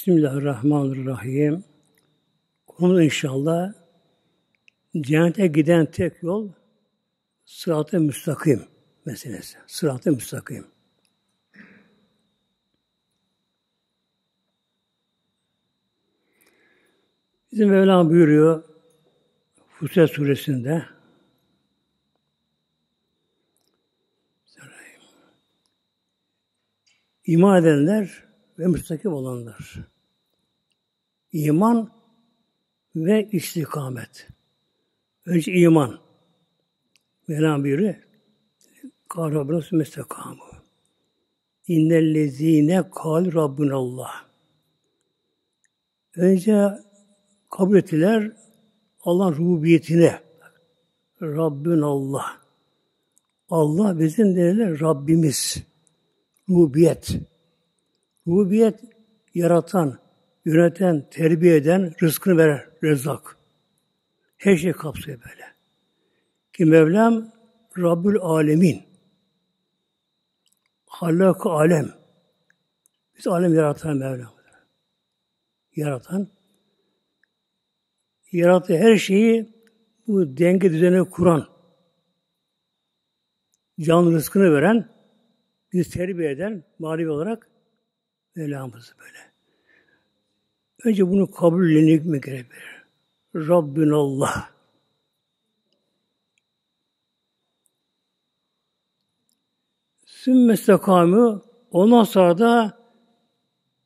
Bismillahirrahmanirrahim. Konumuz inşallah cennete giden tek yol sırat-ı müstakim meselesi. Sırat-ı müstakim. Bizim Mevlam buyuruyor Fusilet suresinde İman edenler ve müstakim olanlar. İman ve istikamet. Önce iman. Mevlam buyuruyor. Kâl Rabbine sümmestekâmû. İnnellezîne kâl Allah. Önce kabul ettiler Allah rububiyetine. Rabbin Allah. Allah bizim derler Rabbimiz. Rubiyet. Rubiyet yaratan, yöneten, terbiye eden, rızkını veren rezzak. Her şey kapsıyor böyle. Ki Mevlam Rabbül Alemin. Hallak alem. Biz alem yaratan Mevlam. Yaratan. Yarattığı her şeyi bu denge düzeni kuran, can rızkını veren, bizi terbiye eden manevi olarak Mevlamız böyle. Önce bunu kabullenmek mi gerekir? Rabbin Allah. Sümme istikamı ondan sonra da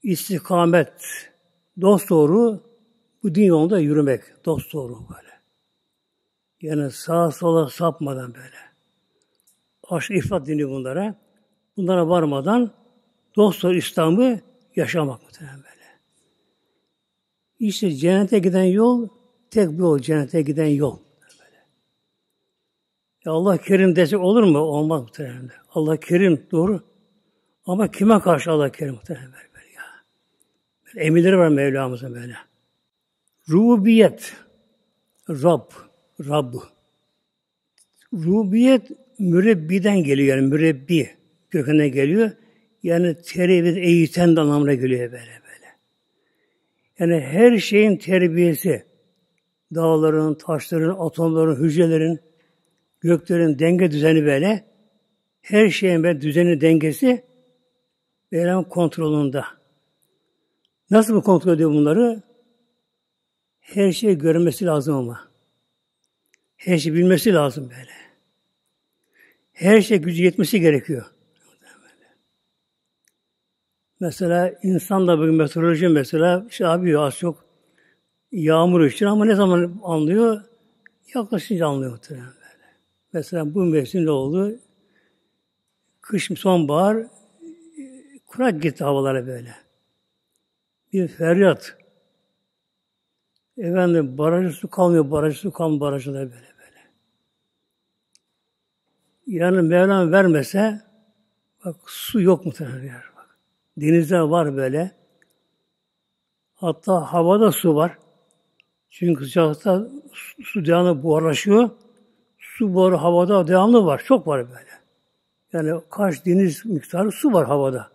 istikamet, dost doğru bu din yolunda yürümek, dost doğru böyle. Yani sağa sola sapmadan böyle. Aşk ifrat dini bunlara. Bunlara varmadan dost doğru İslam'ı yaşamak muhtemelen işte cennete giden yol tek bir yol, cennete giden yol. Ya Allah kerim desek olur mu? Olmaz muhtemelen. Allah kerim doğru. Ama kime karşı Allah kerim muhtemelen böyle ya. emirleri var Mevlamızın böyle. Rububiyet. Rab. Rab. Rububiyet mürebbiden geliyor yani mürebbi köküne geliyor. Yani terbiye eğiten de anlamına geliyor böyle. Yani her şeyin terbiyesi, dağların, taşların, atomların, hücrelerin, göklerin denge düzeni böyle, her şeyin böyle düzeni, dengesi Mevlam kontrolünde. Nasıl bu kontrol ediyor bunları? Her şeyi görmesi lazım ama. Her şeyi bilmesi lazım böyle. Her şey gücü yetmesi gerekiyor. Mesela insan da bugün meteoroloji mesela şey yapıyor az çok yağmur için ama ne zaman anlıyor? Yaklaşınca anlıyor muhtemelen Mesela bu mevsimde oldu? Kış, sonbahar kurak gitti havalara böyle. Bir feryat. Efendim barajı su kalmıyor, barajı su kalmıyor, barajı da böyle böyle. Yani Mevlam vermese bak su yok mu yer. Denizde var böyle. Hatta havada su var. Çünkü sıcakta su, su devamlı buharlaşıyor. Su buharı havada devamlı var. Çok var böyle. Yani kaç deniz miktarı su var havada.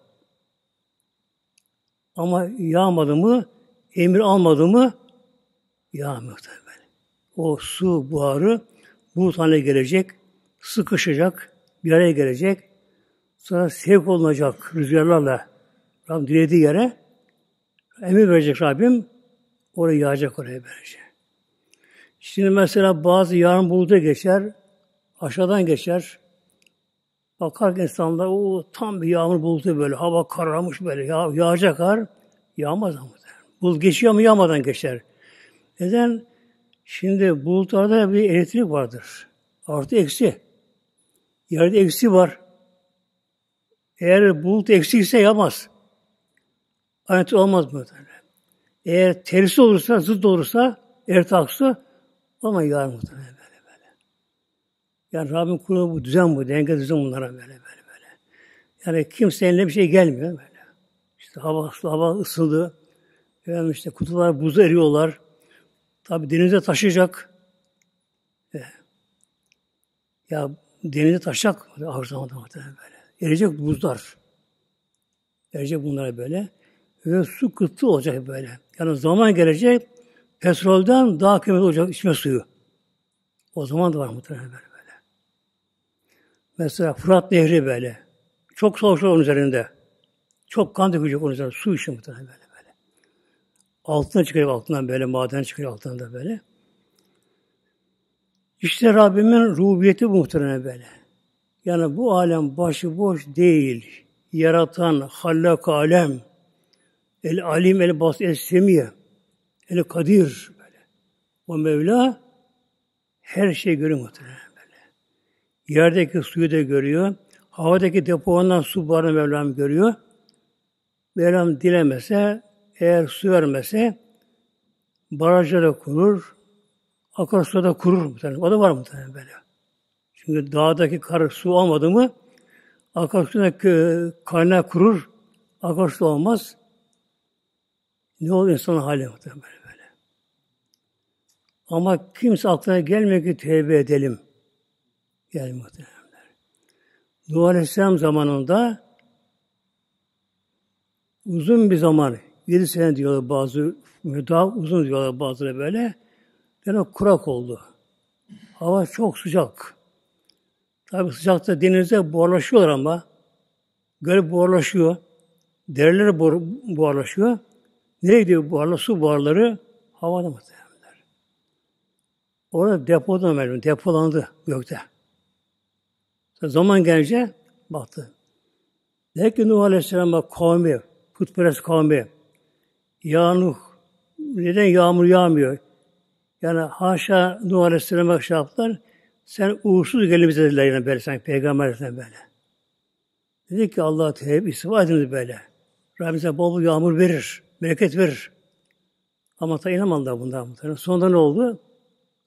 Ama yağmadı mı, emir almadı mı yağmıyor böyle. O su buharı bu tane gelecek, sıkışacak, bir araya gelecek, sonra sevk olunacak rüzgarlarla Rabbim dilediği yere emir verecek Rabbim. Oraya yağacak oraya böylece. Şimdi mesela bazı yarın bulutu geçer, aşağıdan geçer. Bakar ki insanlar o tam bir yağmur bulutu böyle, hava kararmış böyle, yağ, yağacak kar, yağmaz ama. Bulut geçiyor mu yağmadan geçer. Neden? Şimdi bulutlarda bir elektrik vardır. Artı eksi. Yerde eksi var. Eğer bulut eksikse yağmaz. Anlatır olmaz mı? Eğer tersi olursa, zıt olursa, ert aksı ama yar muhtemelen böyle böyle. Yani Rabbim kurulu bu düzen bu, denge düzen bunlara böyle böyle böyle. Yani kimsenin eline bir şey gelmiyor böyle. İşte hava, hava ısındı, yani işte kutular buz eriyorlar. Tabi denize taşıyacak. E, ya denize taşacak ağır zamanda böyle. Erecek buzlar. Erecek bunlara böyle ve su kıtlığı olacak böyle. Yani zaman gelecek petrolden daha kıymetli olacak içme suyu. O zaman da var muhtemelen böyle. böyle. Mesela Fırat Nehri böyle. Çok savaşlar onun üzerinde. Çok kan dökülecek onun üzerinde. Su için muhtemelen böyle. böyle. Altına çıkacak altından böyle. Maden çıkacak altından da böyle. İşte Rabbimin rububiyeti bu muhtemelen böyle. Yani bu alem başıboş değil. Yaratan, hallak alem, El alim, el bas, el semiye, el kadir. Böyle. O Mevla her şeyi görüyor muhtemelen böyle. Yerdeki suyu da görüyor. Havadaki depolanan su barını Mevlam görüyor. Mevlam dilemese, eğer su vermese barajlara kurur, akarsuda da kurur muhtemelen. O da var muhtemelen böyle. Çünkü dağdaki kar su almadı mı akarsu kaynağı kurur, akarsu olmaz. Ne olur insanın hali muhtemelen böyle. Ama kimse aklına gelmiyor ki tevbe edelim. Gel muhtemelenler. Nuh Aleyhisselam zamanında uzun bir zaman, yedi sene diyorlar bazı, daha uzun diyorlar bazıları böyle, yani kurak oldu. Hava çok sıcak. Tabi sıcakta denize buharlaşıyorlar ama. Göl buharlaşıyor. Dereler buharlaşıyor. Nereye gidiyor buharlar? Su buharları havada muhtemelenler. Orada depoda mevcut, depolandı gökte. Zaman gelince baktı. Der ki Nuh Aleyhisselam'a kavmi, putperest kavmi, Ya Nuh, neden yağmur yağmıyor? Yani haşa Nuh Aleyhisselam'a şey yaptılar, sen uğursuz gelin bize dediler yani böyle sanki peygamber böyle. Dedi ki Allah tevhid istifa ediniz böyle. Rabbimize bol bol yağmur verir bereket verir. Ama ta inanmadılar bundan muhtemelen. Sonunda ne oldu?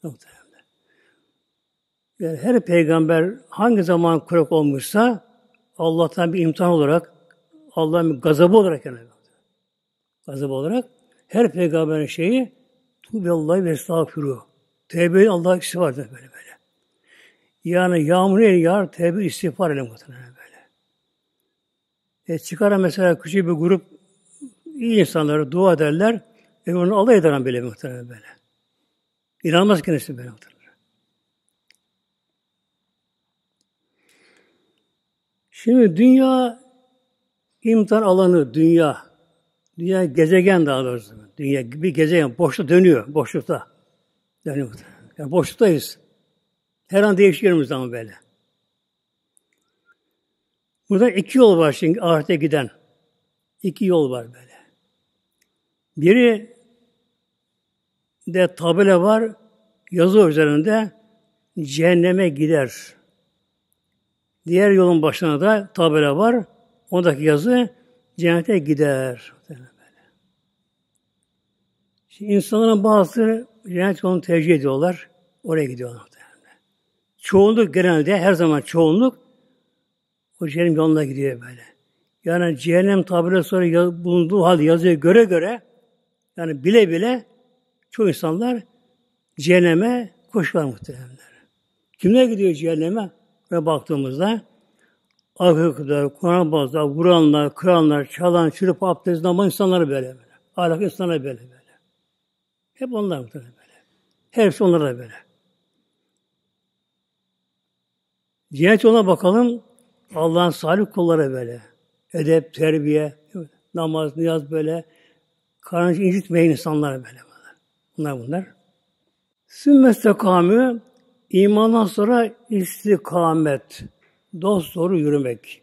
Muhtemelen. Yani her peygamber hangi zaman kurak olmuşsa Allah'tan bir imtihan olarak, Allah'ın bir gazabı olarak yani gazabı olarak her peygamberin şeyi Allah'ı ve estağfiru. Tevbe Allah ikisi vardır böyle böyle. Yani yağmur el yağar, tevbe istiğfar ile muhtemelen böyle. E çıkara mesela küçük bir grup iyi insanlara dua ederler ve onu alay ederler böyle muhtemelen böyle. İnanmaz kendisi böyle muhtemelen. Şimdi dünya imtihan alanı, dünya. Dünya gezegen daha doğrusu. Dünya bir gezegen boşluk dönüyor, boşlukta. Dönüyor muhtemelen. Yani boşluktayız. Her an değişiyoruz ama böyle. Burada iki yol var şimdi ahirete giden. İki yol var böyle. Biri de tabela var, yazı üzerinde cehenneme gider. Diğer yolun başına da tabela var, ondaki yazı cennete gider. Şimdi insanların bazıları cennet yolunu tercih ediyorlar, oraya gidiyorlar. Çoğunluk genelde, her zaman çoğunluk o cehennem yoluna gidiyor böyle. Yani cehennem tabela sonra bulunduğu hal yazıya göre göre yani bile bile çoğu insanlar cehenneme koşuyorlar muhtemelenler. Kimler gidiyor cehenneme? Ve baktığımızda akıklar, Kur'anbazlar, vuranlar, kıranlar, çalan, çırpı, abdest, namaz insanlar böyle böyle. Ahlak insanlar böyle böyle. Hep onlar muhtemelen böyle. Hepsi onlar böyle. Cennet ona bakalım. Allah'ın salih kulları böyle. Edep, terbiye, namaz, niyaz böyle. Karınca incitmeyen insanlar böyle bunlar. Bunlar bunlar. Sümmestekamü imandan sonra istikamet. Dost doğru yürümek.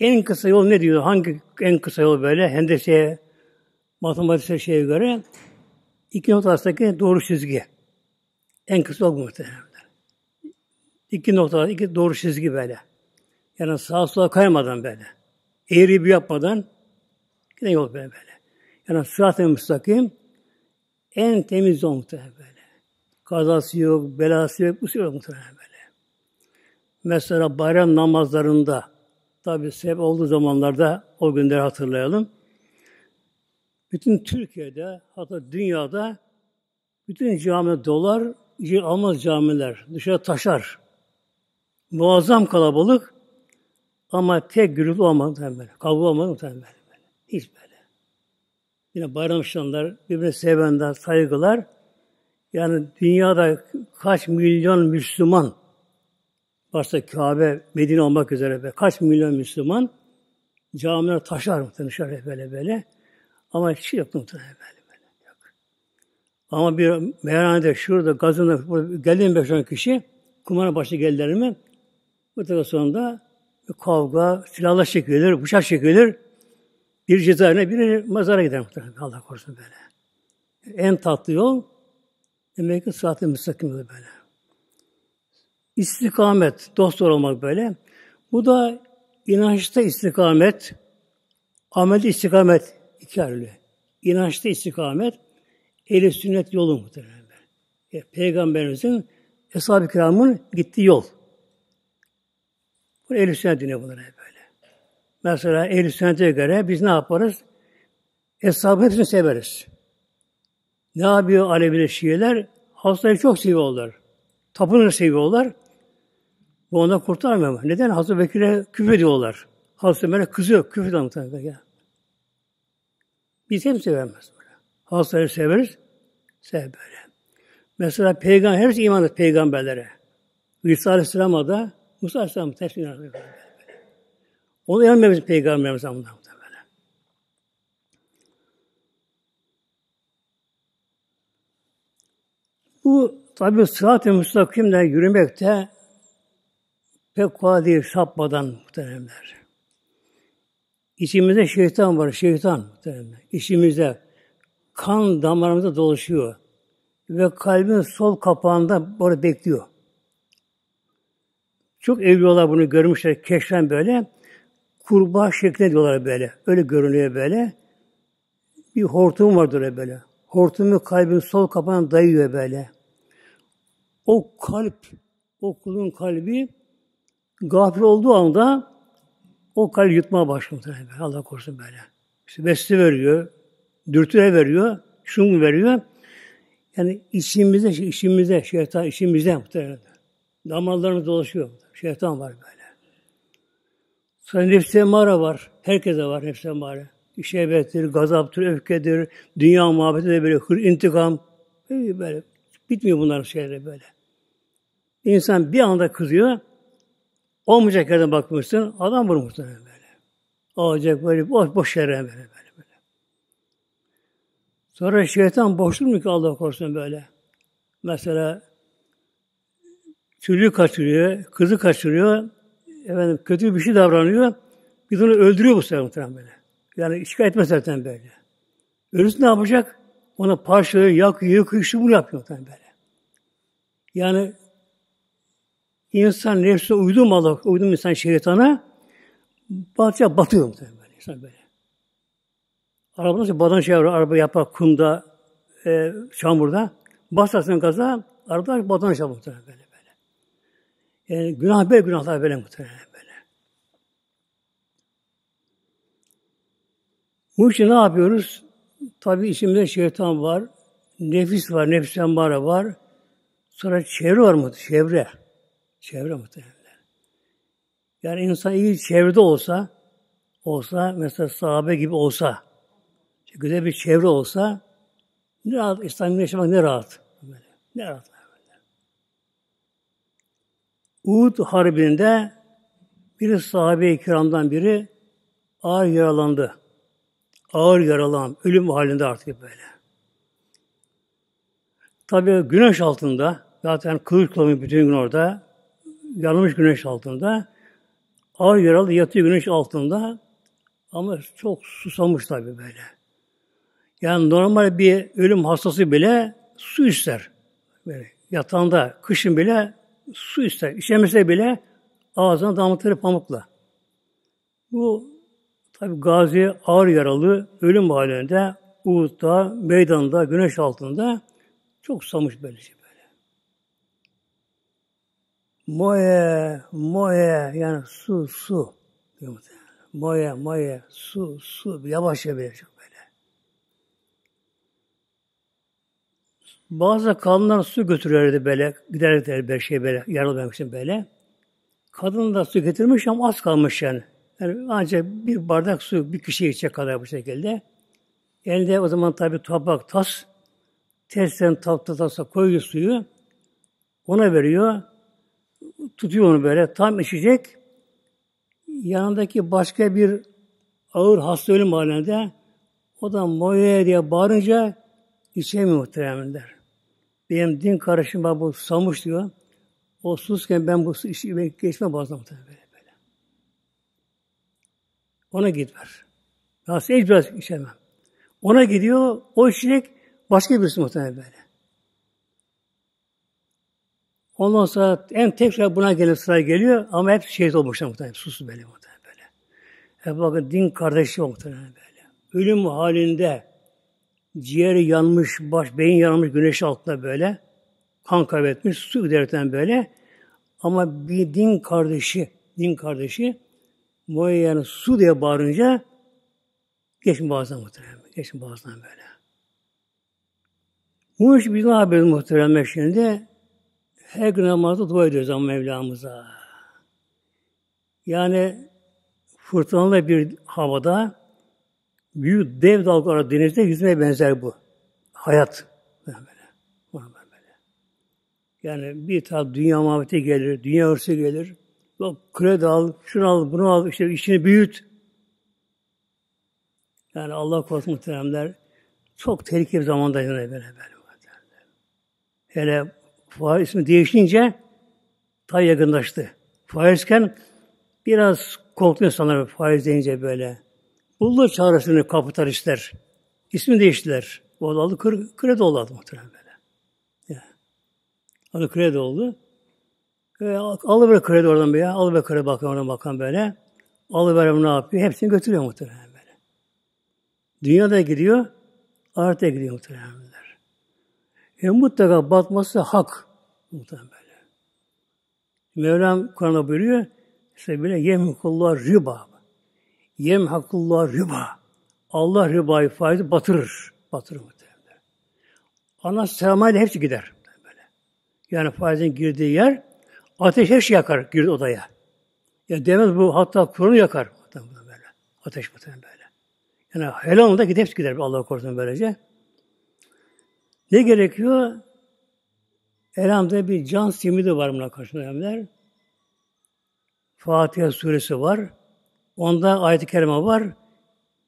En kısa yol ne diyor? Hangi en kısa yol böyle? Hendeseye, matematiksel şeye göre iki nokta arasındaki doğru çizgi. En kısa yol bu muhtemelen. İki nokta, iki doğru çizgi böyle. Yani sağa sola kaymadan böyle. Eğri bir yapmadan giden yol böyle böyle. Yani sırat-ı müstakim en temiz o böyle. Kazası yok, belası yok, usul yok böyle. Mesela bayram namazlarında tabi sebep olduğu zamanlarda o günleri hatırlayalım. Bütün Türkiye'de hatta dünyada bütün cami dolar, almaz camiler, dışarı taşar. Muazzam kalabalık ama tek gürültü olmadı muhtemelen. Kavga olmadı muhtemelen. Hiç böyle yine bayramlaşanlar, birbirine sevenler, saygılar. Yani dünyada kaç milyon Müslüman varsa Kabe, Medine olmak üzere be, kaç milyon Müslüman camiler taşar mı dışarı böyle böyle. Ama hiç şey yok muhtemelen böyle böyle. Yok. Ama bir meyhanede şurada gazında geldi mi 5 kişi kumara başı geldiler mi? Bu sonunda kavga, silahla çekilir, bıçak çekilir. Biri cezaevine, biri mezara gider muhtemelen. Allah korusun böyle. En tatlı yol demek ki sıhhat-ı müstakim böyle. İstikamet, dost olmak böyle. Bu da inançta istikamet, amelde istikamet iki ayrılıyor. İnançta istikamet, eli sünnet yolu muhtemelen. böyle. E, Peygamberimizin, Eshab-ı Kiram'ın gittiği yol. Bu eli sünnet dine bunlar hep. Mesela ehl sünnete göre biz ne yaparız? Eshabı hepsini severiz. Ne yapıyor Aleviler, Şiiler? Hastaları çok seviyorlar. Tapınır seviyorlar. Bu ondan kurtarmıyor. Neden? Hazreti Bekir'e küfür ediyorlar. Hazreti Ömer'e kızıyor. Küfür ediyorlar. Biz hep sevemez böyle. Hastaları severiz. Sev böyle. Mesela peygamber, hepsi iman peygamberlere. İsa Aleyhisselam'a da Musa Aleyhisselam'a tepsi inanıyor. Onu inanmıyor Peygamberimiz anlamda böyle. Bu tabi sıhhat-ı müstakimle yürümekte pek kolay değil sapmadan muhteremler. İçimizde şeytan var, şeytan muhteremler. İçimizde kan damarımızda dolaşıyor. Ve kalbin sol kapağında orada bekliyor. Çok evliyalar bunu görmüşler keşfen böyle kurbağa şeklinde diyorlar böyle. Öyle görünüyor böyle. Bir hortum vardır öyle böyle. Hortumu kalbin sol kapağına dayıyor böyle. O kalp, o kulun kalbi gafil olduğu anda o kalp yutmaya başlıyor. Allah korusun böyle. İşte beste veriyor, dürtüye veriyor, şunu veriyor. Yani içimizde, içimizde, şeytan içimizde muhtemelen. Damarlarımız dolaşıyor. Şeytan var böyle. Sonra nefsi emmara var. Herkese var nefsi emmara. Şehvettir, gazaptır, öfkedir, dünya muhabbeti de böyle hır, intikam. Böyle, ee, böyle. Bitmiyor bunların şeyleri böyle. İnsan bir anda kızıyor. Olmayacak yerden bakmışsın. Adam vurmuşsun böyle. Olacak böyle boş, boş yere böyle, böyle, böyle. Sonra şeytan boş mu ki Allah korusun böyle. Mesela çocuğu kaçırıyor, kızı kaçırıyor, efendim, kötü bir şey davranıyor. Biz onu öldürüyor bu sefer muhtemelen böyle. Yani şikayet etmez zaten böyle. Ölüsü ne yapacak? Ona parçalıyor, yakıyor, yakıyor, işte bunu yapıyor muhtemelen böyle. Yani insan nefsine uydu mu Allah, uydu mu insan şeytana? Batıya batıyor muhtemelen böyle insan böyle. Araba nasıl badan şey yapıyor. araba yapar kumda, e, çamurda. Basarsın gaza, araba badan şey yapıyor muhtemelen böyle. Yani e, günah böyle günahlar böyle muhtemelen böyle. Bu için ne yapıyoruz? Tabi içimizde şeytan var, nefis var, nefsen bara var. Sonra çevre var mı? Çevre. Çevre muhtemelen. Yani insan iyi çevrede olsa, olsa mesela sahabe gibi olsa, güzel bir çevre olsa ne rahat, İslam'ın yaşamak ne rahat. Ne rahat. Uhud Harbi'nde bir sahabe-i kiramdan biri ağır yaralandı. Ağır yaralan, ölüm halinde artık böyle. Tabi güneş altında, zaten kılıç kullanıyor bütün gün orada, yanmış güneş altında, ağır yaralı yatıyor güneş altında ama çok susamış tabi böyle. Yani normal bir ölüm hastası bile su ister. Böyle yatağında, kışın bile su ister. İçemese bile ağzına damlatır pamukla. Bu tabi gazi ağır yaralı ölüm halinde Uğut'ta, meydanda, güneş altında çok samış böylece şey böyle. Moye, moye yani su, su. Moye, moye, su, su. yavaş yavaş. Bazı kadınlar su götürürlerdi böyle. Giderlerdi bir şey böyle. Yaralı olmak için böyle. Kadın da su getirmiş ama az kalmış yani. yani ancak bir bardak su bir kişiye içecek kadar bu şekilde. Elde o zaman tabi tabak, tas. Tersten tatlı tasa koyuyor suyu. Ona veriyor. Tutuyor onu böyle. Tam içecek. Yanındaki başka bir ağır hasta ölüm halinde o da Moya diye bağırınca içemiyor muhteremler benim din karışıma bu samuş diyor. O susken ben bu işi geçme bazen böyle böyle. Ona git ver. Rahatsız hiç biraz içemem. Ona gidiyor, o içecek başka birisi muhtemelen böyle. Ondan sonra en tekrar şey buna gelip sıra geliyor ama hep şehit olmuşlar muhtemelen. Susu böyle muhtemelen böyle. Hep bakın din kardeşi muhtemelen böyle. Ölüm halinde ciğeri yanmış, baş, beyin yanmış güneş altında böyle. Kan kaybetmiş, su derten böyle. Ama bir din kardeşi, din kardeşi Muayyen su diye bağırınca geçin boğazdan muhterem. Geçin boğazdan böyle. Bu iş biz daha haberimiz muhterem şimdi. Her gün namazda dua ediyoruz ama Mevlamıza. Yani fırtınalı bir havada büyük dev dalgalar denizde yüzmeye benzer bu. Hayat. Yani bir taraf dünya muhabbeti gelir, dünya hırsı gelir. Yok kredi al, şunu al, bunu al, işte işini büyüt. Yani Allah korusun muhteremler. Çok tehlikeli bir zamanda yine böyle böyle. Hele faiz ismi değişince daha yakınlaştı. Faizken biraz korktu insanlar faiz deyince böyle. Buldular çaresini kapitalistler. İsmi değiştiler. Vallahi kır, kredi oldu adı muhtemelen böyle. Ya. kredi oldu. E, alı böyle kredi oradan böyle. Alı böyle kredi bakan oradan bakan böyle. Alı böyle ne yapıyor? Hepsini götürüyor muhtemelen böyle. Dünyada gidiyor. Ahirete gidiyor muhtemelen böyle. E, mutlaka batması hak. Muhtemelen böyle. Mevlam Kur'an'da buyuruyor. İşte bile yemkullah riba. Yem hakullah riba. Allah ribayı faizi batırır. Batırır muhtemelen. Ana sermayeyle hepsi gider. Böyle. Yani faizin girdiği yer ateş her şey yakar girdi odaya. Ya demez bu hatta kuru yakar. Böyle. Ateş muhtemelen böyle. Yani helal da hepsi gider Allah korusun böylece. Ne gerekiyor? Elhamdülillah bir can simidi var buna karşı Fatiha suresi var. Onda ayet-i kerime var.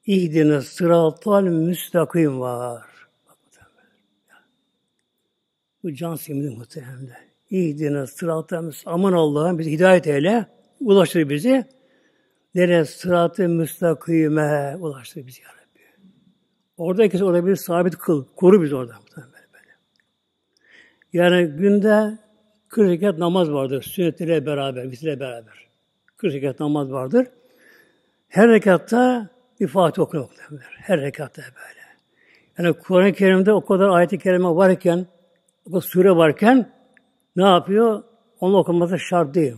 İhdine sıratal müstakim var. Bu can simidi muhtemelen. İhdine sıratal müstakim. Aman Allah'ım bizi hidayet eyle. Ulaştır bizi. Nereye sıratı müstakime ulaştır bizi ya Rabbi. Orada herkes orada bir sabit kıl. Koru bizi oradan. Yani günde 40 rekat namaz vardır. Sünnetlere beraber, bizle beraber. 40 rekat namaz vardır. Her rekatta bir Fatiha okunur. Her rekatta böyle. Yani Kur'an-ı Kerim'de o kadar ayet-i kerime varken, o kadar sure varken ne yapıyor? Onu okunması şart değil.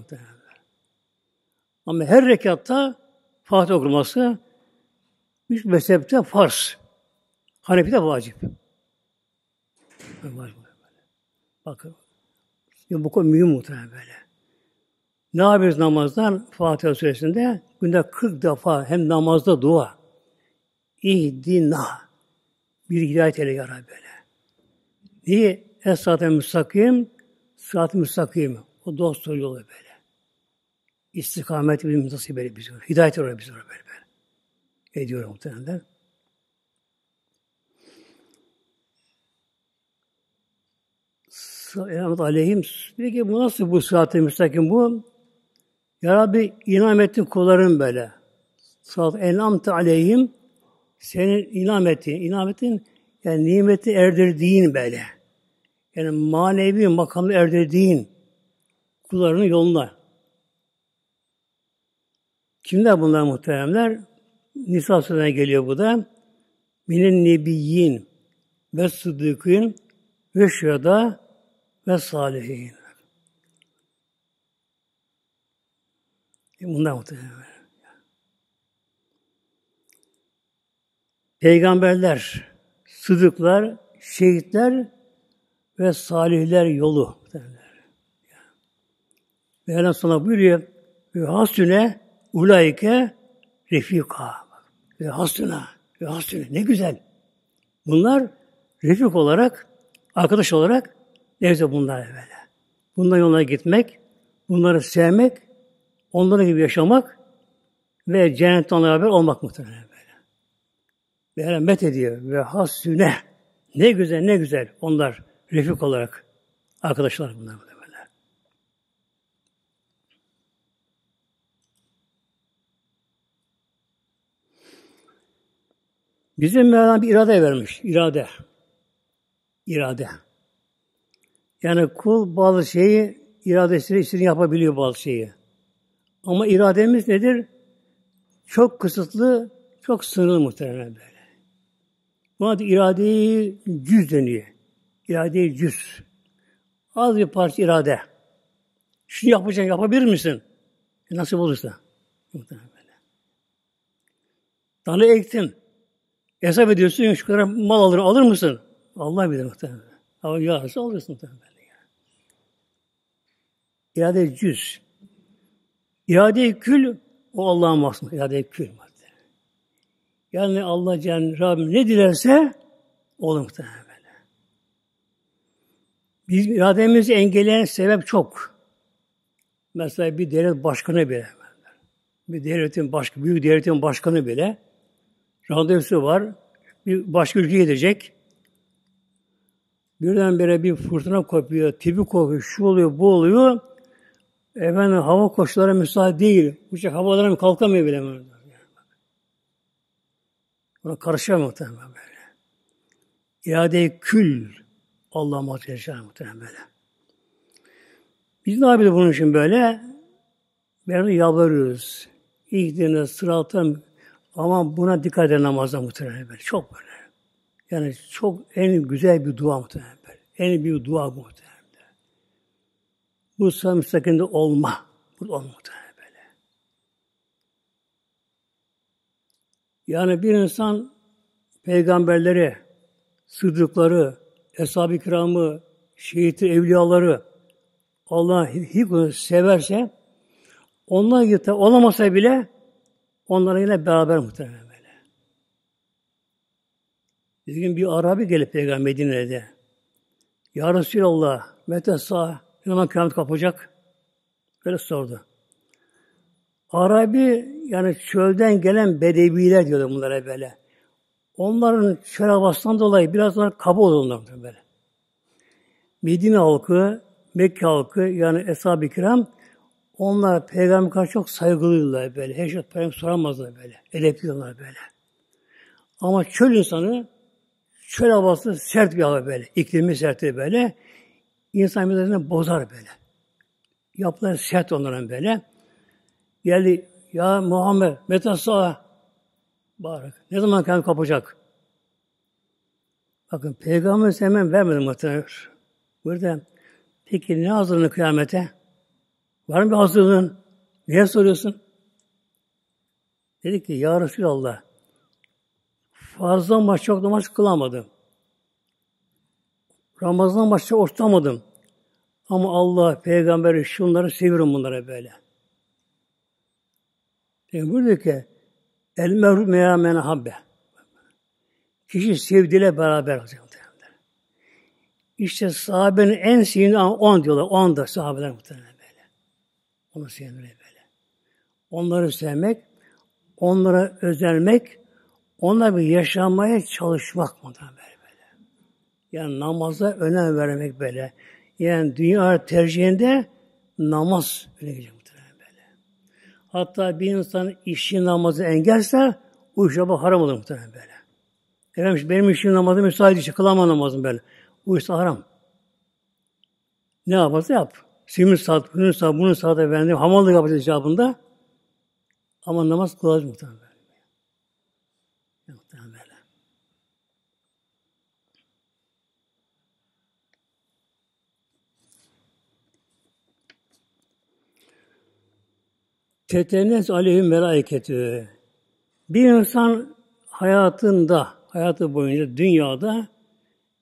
Ama her rekatta Fatiha okuması bir mezhepte farz. de vacip. Bakın. Bu konu mühim muhtemelen böyle. Ne yapıyoruz namazdan? Fatiha suresinde günde 40 defa hem namazda dua. İhdina. Bir hidayet eyle ya Rabbi. Niye? Es-sâten müstakim, sırat-ı müstakim. O dost yolu böyle. İstikamet bir nasip böyle bizi. Hidayet olarak bizi böyle böyle. Ediyorum muhtemelen. Elhamdülillah aleyhim. Peki bu nasıl bu sırat-ı müstakim bu? Ya Rabbi inam ettin kullarım böyle. Salat enamte aleyhim senin inam ettin. İnam ettin yani nimeti erdirdiğin böyle. Yani manevi makamı erdirdiğin kullarının yoluna. Kimler bunlar muhteremler? Nisa suresine geliyor bu da. Minin nebiyyin ve sıddıkın ve şühada ve salihin. E, bunlar muhtemelen Peygamberler, sıdıklar, şehitler ve salihler yolu. Mevlam sana buyuruyor ve hasüne ulaike refika. Ve hasuna ve hasüne ne güzel. Bunlar refik olarak, arkadaş olarak neyse bunlar evvela. Bunların yoluna gitmek, bunları sevmek onlara gibi yaşamak ve cennetten beraber olmak muhtemelen böyle. Ve rahmet ediyor. Ve hasüne. Ne güzel ne güzel onlar refik olarak arkadaşlar bunlar böyle. Bizim Mevlam bir irade vermiş. irade, irade. Yani kul bazı şeyi iradesiyle istediğini yapabiliyor bazı şeyi. Ama irademiz nedir? Çok kısıtlı, çok sınırlı muhtemelen böyle. Buna da iradeyi cüz deniyor. İradeyi cüz. Az bir parça irade. Şunu yapacaksın, yapabilir misin? E nasıl olursa. Muhtemelen böyle. Dalı ektin. Hesap ediyorsun, şu kadar mal alır, alır mısın? Allah bilir muhtemelen. Ama yarısı alırsın muhtemelen. Yani. İrade cüz i̇rade kül o Allah'ın mahsus. i̇rade kül kül. Yani Allah Celle Rabbim ne dilerse olur muhtemelen böyle. Bizim irademizi engelleyen sebep çok. Mesela bir devlet başkanı bile. Bir devletin başka, büyük devletin başkanı bile randevusu var. Bir başka ülke gidecek. Birdenbire bir fırtına kopuyor, tipi kopuyor, şu oluyor, bu oluyor. Efendim hava koşulları müsait değil. Uçak mı kalkamıyor bile. Böyle. Buna karışıyor muhtemelen böyle. İrade-i kül Allah muhtemelen muhtemelen böyle. Biz ne yapıyoruz bunun için böyle? Böyle yalvarıyoruz. İhdine, sıratım ama buna dikkat edin namazda muhtemelen böyle. Çok böyle. Yani çok en güzel bir dua muhtemelen böyle. En büyük dua bu muhtemelen. Bu sıra müstakinde olma. Bu olmadı böyle. Yani bir insan peygamberleri, sıddıkları, eshab-ı kiramı, şehitli evliyaları Allah hiç severse onlar gibi olamasa bile onlara yine beraber muhtemelen böyle. Bir gün bir Arabi gelip Peygamber Medine'de Ya Resulallah, metesa ne zaman kıyamet kopacak? Böyle sordu. Arabi yani çölden gelen bedeviler diyorlar bunlara böyle. Onların çöl havasından dolayı biraz daha kaba oldular böyle. Medine halkı, Mekke halkı yani Eshab-ı Kiram onlar peygamber karşı çok saygılıydılar böyle. Her şey peygamber soramazlar böyle. Edepliyorlar böyle. Ama çöl insanı çöl havası sert bir hava böyle. İklimi sertti böyle. İnsan mizajını bozar böyle. Yapılar sert onların böyle. Geldi ya Muhammed metasala ah. bağırarak. Ne zaman kendini kapacak? Bakın peygamber hemen vermedi muhtemelen. Burada peki ne hazırlığını kıyamete? Var mı bir hazırlığın? Niye soruyorsun? Dedi ki ya Resulallah fazla maç çok namaz kılamadım. Ramazan başta ortamadım. Ama Allah, peygamberi, şunları seviyorum bunlara böyle. Yani burada ki el mehru meyamen habbe. Kişi sevdiğiyle beraber İşte sahabenin en sevdiği an o diyorlar. on da sahabeler muhtemelen böyle. Onu sevmeleri böyle. Onları sevmek, onlara özelmek, onlara bir yaşamaya çalışmak muhtemelen böyle. Yani namaza önem vermek böyle. Yani dünya tercihinde namaz öne gelecek muhtemelen böyle. Hatta bir insan işi namazı engelse o işe bak haram olur muhtemelen böyle. Efendim benim işim namazı müsaade işi kılamam namazım böyle. O iş haram. Ne yaparsa yap. Simin saat, bunun saat, bunun saat efendim hamallık yapacağız cevabında. Ama namaz kılacak muhtemelen. Tetenes aleyhim melaiketü. Bir insan hayatında, hayatı boyunca dünyada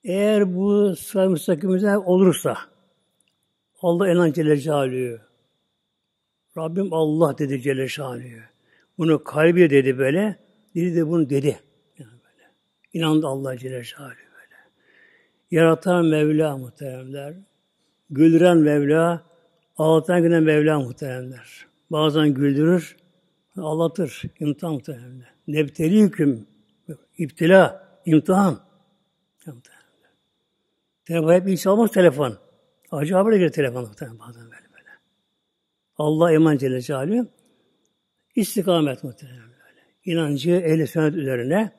eğer bu sıra müstakimize olursa Allah enan Celle Şalüyü. Rabbim Allah dedi Celle Şalüyü. Bunu kalbi dedi böyle. dedi de bunu dedi. Yani böyle. İnandı Allah Celle Şalüyü böyle. Yaratan Mevla muhteremler. Güldüren Mevla. Ağlatan gülen Mevla muhteremler. Bazen güldürür, ağlatır. imtihan muhtemelen. Nebteli hüküm. İptila, imtihan. Telefon hep hiç almaz telefon. Acı haber gelir telefon muhtemelen bazen böyle böyle. Allah iman Celle Celaluhu istikamet muhtemelen böyle. İnancı ehl sünnet üzerine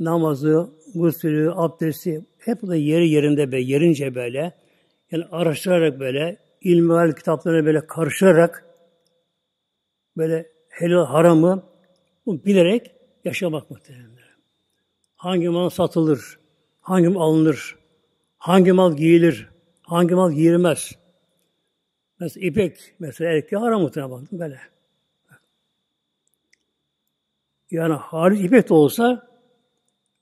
namazı, gusülü, abdesti hep de yeri yerinde be, yerince böyle yani araştırarak böyle ve kitaplarına böyle karışarak böyle helal haramı bunu bilerek yaşamak muhtemelen. Hangi mal satılır? Hangi mal alınır? Hangi mal giyilir? Hangi mal giyilmez? Mesela ipek, mesela erkeğe haram muhtemelen baktım böyle. Yani hariç ipek de olsa,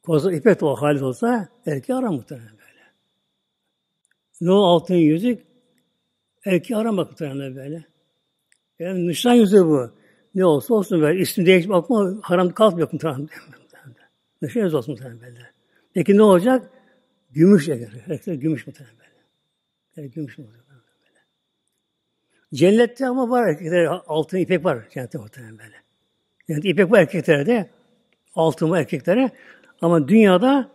koza ipek de o haliç olsa erkeğe haram muhtemelen böyle. Ne o altın yüzük? Erkeğe haram muhtemelen böyle. Yani Müslüman yüzü bu. Ne olsa olsun böyle. İsmi değişme aklıma haram kalkmıyor. Müslüman yüzü olsun muhtemelen böyle. Peki ne olacak? Gümüş eger. Gümüş muhtemelen böyle. Yani gümüş muhtemelen böyle. Cennette ama var erkekler altın ipek var cennette muhtemelen böyle. Yani ipek var erkeklerde, altın var erkeklere ama dünyada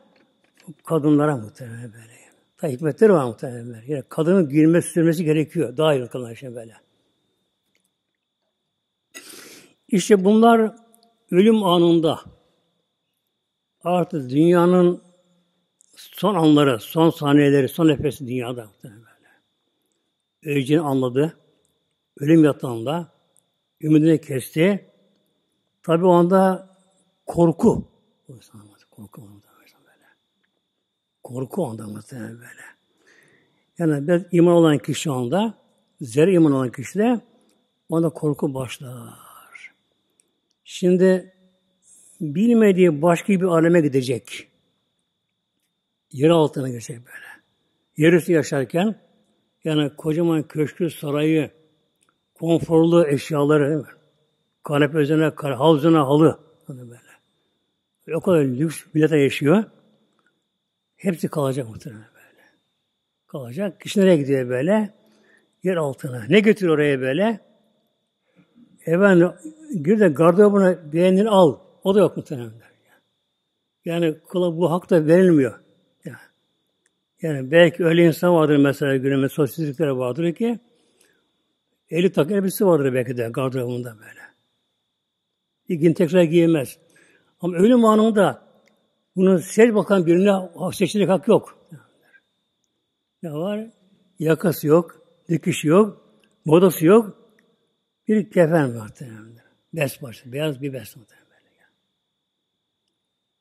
kadınlara muhtemelen böyle. Ta hikmetleri var muhtemelen böyle. Yani kadının girmesi, sürmesi gerekiyor. Daha iyi kadınlar için böyle. İşte bunlar ölüm anında artık dünyanın son anları, son saniyeleri, son nefesi dünyada. Öleceğini anladı. Ölüm yatağında ümidini kesti. Tabi o anda korku. Korku anda böyle. Korku anda muhtemelen böyle. Yani ben iman olan kişi anda, zerre iman olan kişi de onda korku başlar. Şimdi bilmediği başka bir aleme gidecek. Yer altına girecek böyle. Yer üstü yaşarken yani kocaman köşkü, sarayı, konforlu eşyaları, kanepe üzerine, havzuna, halı hani böyle. O kadar lüks millete yaşıyor. Hepsi kalacak muhtemelen böyle. Kalacak. Kişi nereye gidiyor böyle? Yer altına. Ne götür oraya böyle? Efendim gir de gardırobuna beğendiğini al. O da yok muhtemelen. Yani kula bu hak da verilmiyor. Yani, belki öyle insan vardır mesela günümüzde sosyalistlikleri vardır ki eli tak elbise vardır belki de gardırobunda böyle. Bir gün tekrar giyemez. Ama ölüm anında bunu seç bakan birine seçilecek hak yok. Ne var? Yakası yok, dikişi yok, modası yok, bir kefen muhtemelen. Bes başı, beyaz bir bes muhtemelen.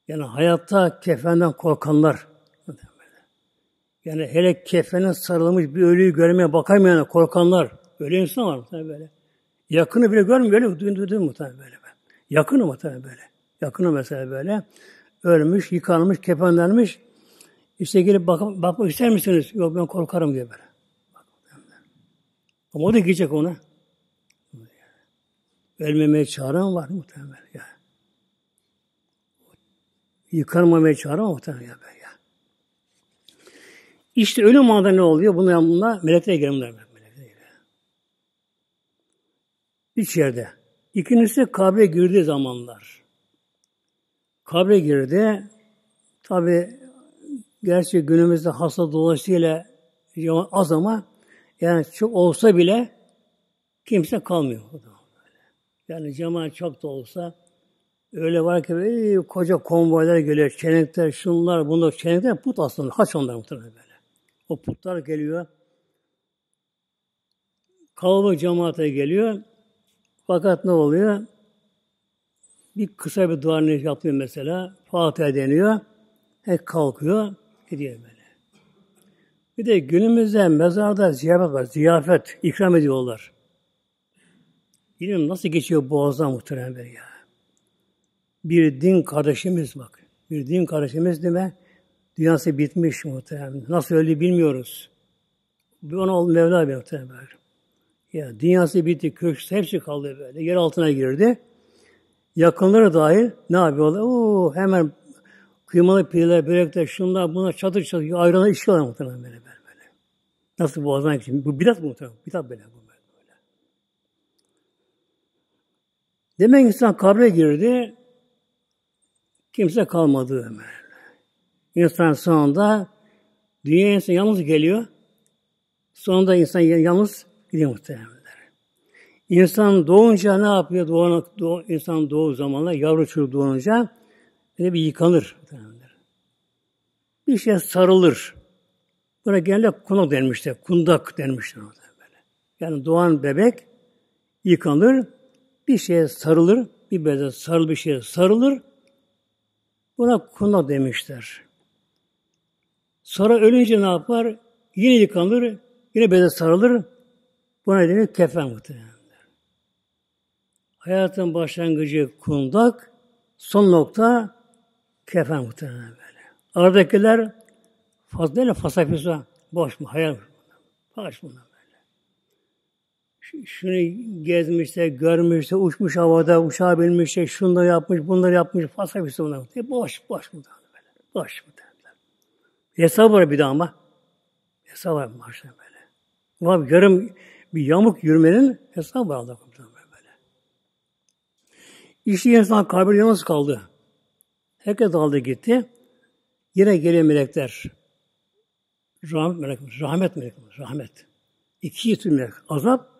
Yani hayatta kefenden korkanlar yani hele kefene sarılmış bir ölüyü görmeye bakamayan korkanlar. Öyle insan var muhtemelen böyle. Yakını bile görmüyor. Öyle duydum muhtemelen böyle. Yakını muhtemelen böyle. Yakını mesela böyle. Ölmüş, yıkanmış, kefenlenmiş. İşte gelip bak bakmak ister misiniz? Yok ben korkarım diye böyle. Ama o da gidecek ona. Ölmemeye çağıran var muhtemelen ya. Yıkanmamaya çağıran muhtemelen ya. ya. İşte ölüm anında ne oluyor? Bunun yanında melekler gelir bunlar. yerde İkincisi kabre girdiği zamanlar. Kabre girdi. Tabi gerçi günümüzde hasta dolayısıyla az ama yani çok olsa bile kimse kalmıyor. Yani cemaat çok da olsa öyle var ki böyle, koca konvoylar geliyor. Çenekler, şunlar, bunlar. Çenekler put aslında. Haç onlar muhtemelen böyle. O putlar geliyor. Kalabalık cemaate geliyor. Fakat ne oluyor? Bir kısa bir dua yapıyor mesela. Fatiha deniyor. Hep kalkıyor. Gidiyor böyle. Bir de günümüzde mezarda ziyafet var. Ziyafet ikram ediyorlar. Bilmiyorum nasıl geçiyor boğazdan muhtemelen böyle ya. Bir din kardeşimiz bak. Bir din kardeşimiz deme. Dünyası bitmiş muhtemelen. Nasıl öldü bilmiyoruz. Bir Ona Mevla bir muhtemelen Ya dünyası bitti, köşkü hepsi kaldı böyle. Yer altına girdi. Yakınları dahil ne yapıyorlar? Oo, hemen kıymalı pideler, börekler, şunlar, bunlar çatır çatır ayrılan işiyorlar muhtemelen böyle, böyle, böyle. Nasıl boğazdan geçiyor? Bu bidat muhtemelen. Bidat böyle. Demek insan kabre girdi, kimse kalmadı ömer. İnsan sonunda dünya insan yalnız geliyor. Sonunda insan yalnız gidiyor muhtemelen. İnsan doğunca ne yapıyor? Doğan, doğ, insan doğu zamanla yavru çocuk doğunca böyle bir yıkanır. Bir şey sarılır. Buna genelde kunak denmişler, Kundak denmişler denmişti. Yani doğan bebek yıkanır, bir şeye sarılır, bir beze sarılı bir şeye sarılır. Buna kuna demişler. Sonra ölünce ne yapar? Yine yıkanır, yine beze sarılır. Buna denir kefen muhtemelen. Hayatın başlangıcı kundak, son nokta kefen muhtemelen böyle. Aradakiler fazla ile fasafiza boş mu? Hayal mı boş mu? şunu gezmişse, görmüşse, uçmuş havada, uçağa binmişse, şunları yapmış, bunları yapmış, fazla bir sorun şey Hep boş, boş bu böyle. Boş bu Hesap var bir de ama. Hesap var maşallah böyle. Ama yarım bir yamuk yürümenin hesabı var Allah'ım böyle. İşte insan kabir yalnız kaldı. Herkes aldı gitti. Yine geliyor melekler. Rahmet melek, rahmet melek, rahmet. İki tür melek. Azap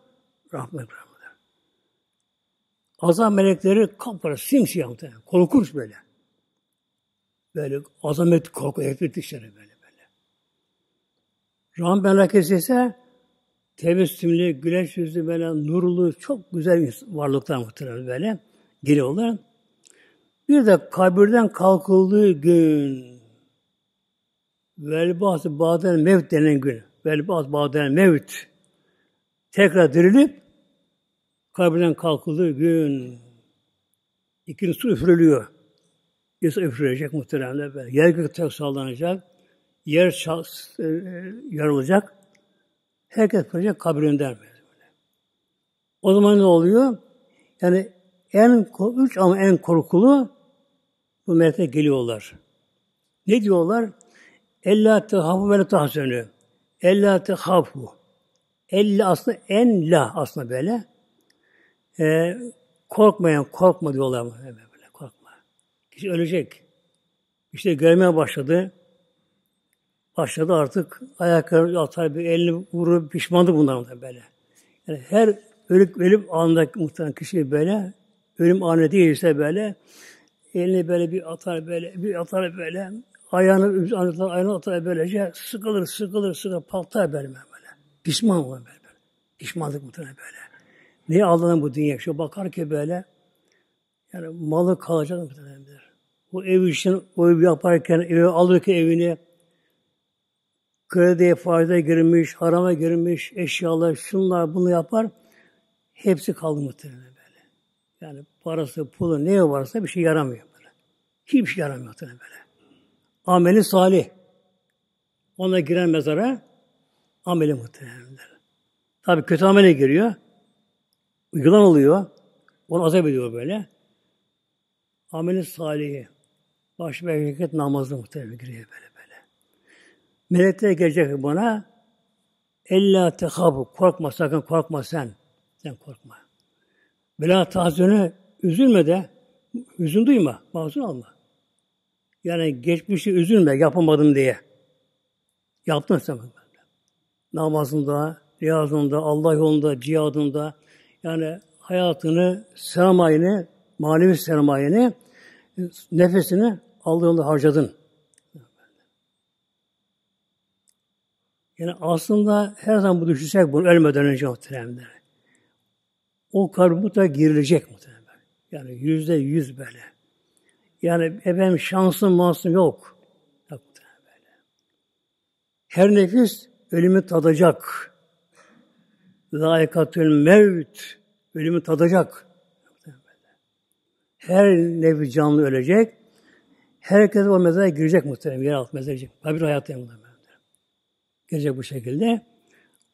Rahmet rahmet. Azam melekleri kapkara simsiyah muhtemelen. Korkunç böyle. Böyle azamet korku elektrik dışarı böyle böyle. Rahmet melekesi ise tebessümlü, güneş yüzlü böyle nurlu, çok güzel bir varlıklar muhtemelen böyle geliyorlar. Bir de kabirden kalkıldığı gün velbaz baden mevt denen gün velbaz baden mevt tekrar dirilip Kabirden kalkıldığı gün ikinci su üfürülüyor. İnsan üfürülecek muhteremler. Yer gökte sallanacak. Yer çals e, yarılacak. Herkes fırlayacak kabrinden böyle. O zaman ne oluyor? Yani en üç ama en korkulu bu melekler geliyorlar. Ne diyorlar? Ella tehafu ve tahsenü. Ella tehafu. Ella aslında en la aslında böyle. E, ee, korkmayın, korkma diyorlar. Böyle, korkma. Kişi ölecek. İşte görmeye başladı. Başladı artık ayaklarını atar, bir elini vurup pişmandı bunlardan böyle. Yani her ölüp ölüp anında muhtemelen kişi böyle, ölüm anı değilse böyle, elini böyle bir atar böyle, bir atar böyle, ayağını, anlatan ayağını atar böylece sıkılır, sıkılır, sıkılır, patlar böyle böyle. Pişman olur böyle. böyle. Pişmanlık muhtemelen böyle. Neye aldanır bu dünya? Şu bakar ki böyle yani malı kalacak mı? Bu ev için o ev yaparken evi alır ki evini krediye faize girmiş, harama girmiş, eşyalar, şunlar bunu yapar. Hepsi kaldı muhtemelen böyle. Yani parası, pulu, ne varsa bir şey yaramıyor böyle. Hiçbir şey yaramıyor muhtemelen böyle. Ameli salih. Ona giren mezara ameli muhtemelen. Tabii kötü amele giriyor yılan oluyor. Onu azap ediyor böyle. Ameli salihi. baş bereket namazı muhtemelen giriyor böyle böyle. Melekler gelecek bana. Ella tehabu. Korkma sakın korkma sen. Sen korkma. Bela tahzünü üzülme de üzün duyma. Mahzun olma. Yani geçmişi üzülme yapamadım diye. Yaptın sen. Namazında, riyazında, Allah yolunda, cihadında, yani hayatını, sermayeni, manevi sermayeni, e, nefesini Allah harcadın. Yani aslında her zaman bu düşünsek bunu ölmeden önce muhtemelen. O kalbi mutlaka girilecek muhtemelen. Yani yüzde yüz böyle. Yani efendim şansın masum yok. Her nefis ölümü tadacak. Zayikatül mevt. Ölümü tadacak. Her nevi canlı ölecek. Herkes o mezara girecek muhterem. Yer altı mezara girecek. Kabir hayatı yanında. Girecek bu şekilde.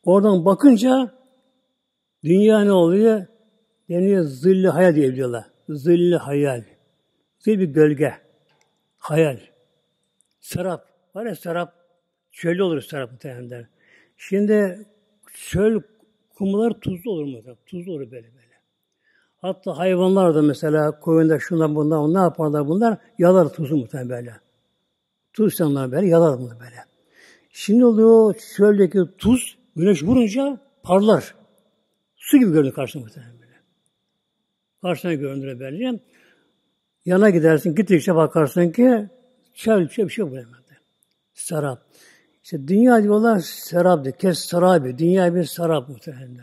Oradan bakınca dünya ne oluyor? Deniyor zilli hayal diye biliyorlar. Zilli hayal. Zil bir gölge. Hayal. Serap. Var ya serap. Çölü olur serap muhtemelen. Şimdi çöl Hummalar tuzlu olur mu? Tuzlu olur böyle böyle. Hatta hayvanlar da mesela koyunda şundan bundan ne yaparlar bunlar? Yalar tuzu muhtemelen böyle. Tuz insanlar böyle yalar bunu böyle. Şimdi oluyor çöldeki tuz güneş vurunca parlar. Su gibi görünür karşına muhtemelen böyle. Karşına görünür böyle. Yana gidersin gittikçe bakarsın ki çöl, çöl bir şey bulamaz. Serap. İşte dünya diyorlar serabdı. Kes sarabi. Dünya bir sarab muhtemelen.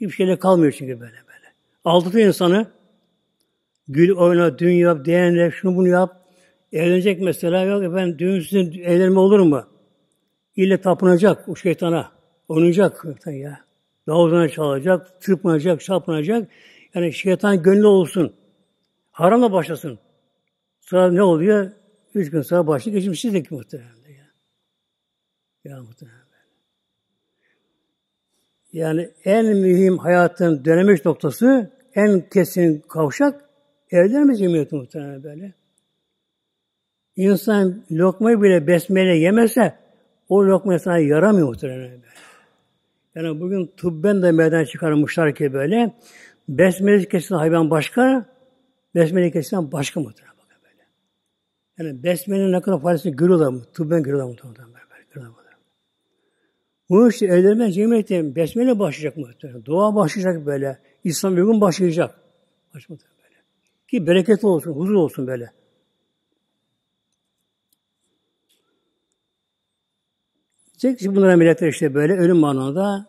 Hiçbir şeyle kalmıyor çünkü böyle böyle. Aldatıyor insanı. Gül oyna, dünya yap, diyenle şunu bunu yap. Evlenecek mesela yok efendim sizin eğlenme olur mu? İlle tapınacak o şeytana. Oynayacak ya. Davuzuna çalacak, tırpınacak, çarpınacak. Yani şeytan gönlü olsun. Haramla başlasın. Sonra ne oluyor? Üç gün sonra başlık geçimsizlik muhtemelen. Ya muhtemelen. Yani en mühim hayatın dönemiş noktası, en kesin kavşak evlenme cemiyeti muhtemelen böyle. İnsan lokmayı bile besmele yemese o lokma sana yaramıyor muhtemelen böyle. Yani bugün tıbben de meydana çıkarmışlar ki böyle besmele kesin hayvan başka, besmele kesilen başka muhtemelen böyle. Yani besmele ne kadar faydasını görüyorlar, tıbben görüyorlar muhtemelen böyle. Bunun için evlenme cemiyeti besmele başlayacak muhtemelen. Dua başlayacak böyle. İslam uygun başlayacak. Başlayacak böyle. Ki bereket olsun, huzur olsun böyle. Çek işte bunlara milletler işte böyle ölüm manada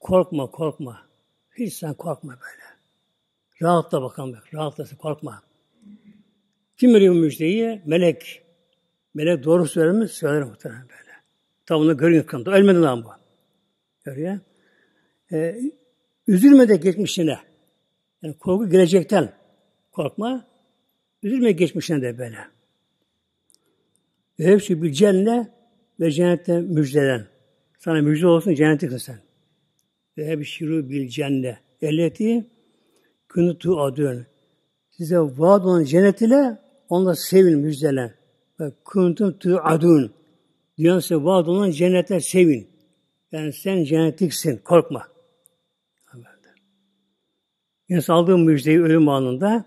korkma, korkma. Hiç sen korkma böyle. Rahatla bakalım bak. Rahatlasın, korkma. Kim veriyor müjdeyi? Melek. Melek doğru söylemiş, mi? Söyler muhtemelen böyle. Tabi bunu görüyor kımda. Ölmedi lan bu. Görüyor. Ee, üzülme de geçmişine. Yani korku gelecekten korkma. Üzülme geçmişine de böyle. Ve hepsi bir cennet ve cennette müjdelen. Sana müjde olsun cennetliksin sen. Ve hep şiru bil cennet. Elleti küntu adön. Size vaad olan cennet ile onunla sevin, müjdelen. Ve kuntum tu adun. Diyor size vaad olan cennetler sevin. Yani sen cennetliksin, korkma. Yunus aldığım müjdeyi ölüm anında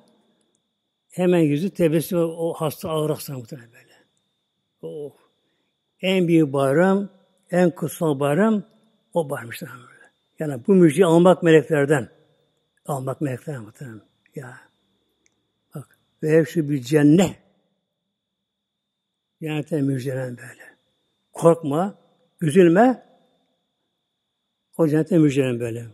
hemen yüzü tebessüm o hasta ağır hasta muhtemelen böyle. Oh. En büyük bayram, en kutsal bayram o bayramıştır. Yani bu müjdeyi almak meleklerden. Almak meleklerden muhtemelen. Ya. Bak. Ve şu bir cennet. Cennetten müjdelen böyle. Korkma, üzülme. O cennete müjdelen böyle.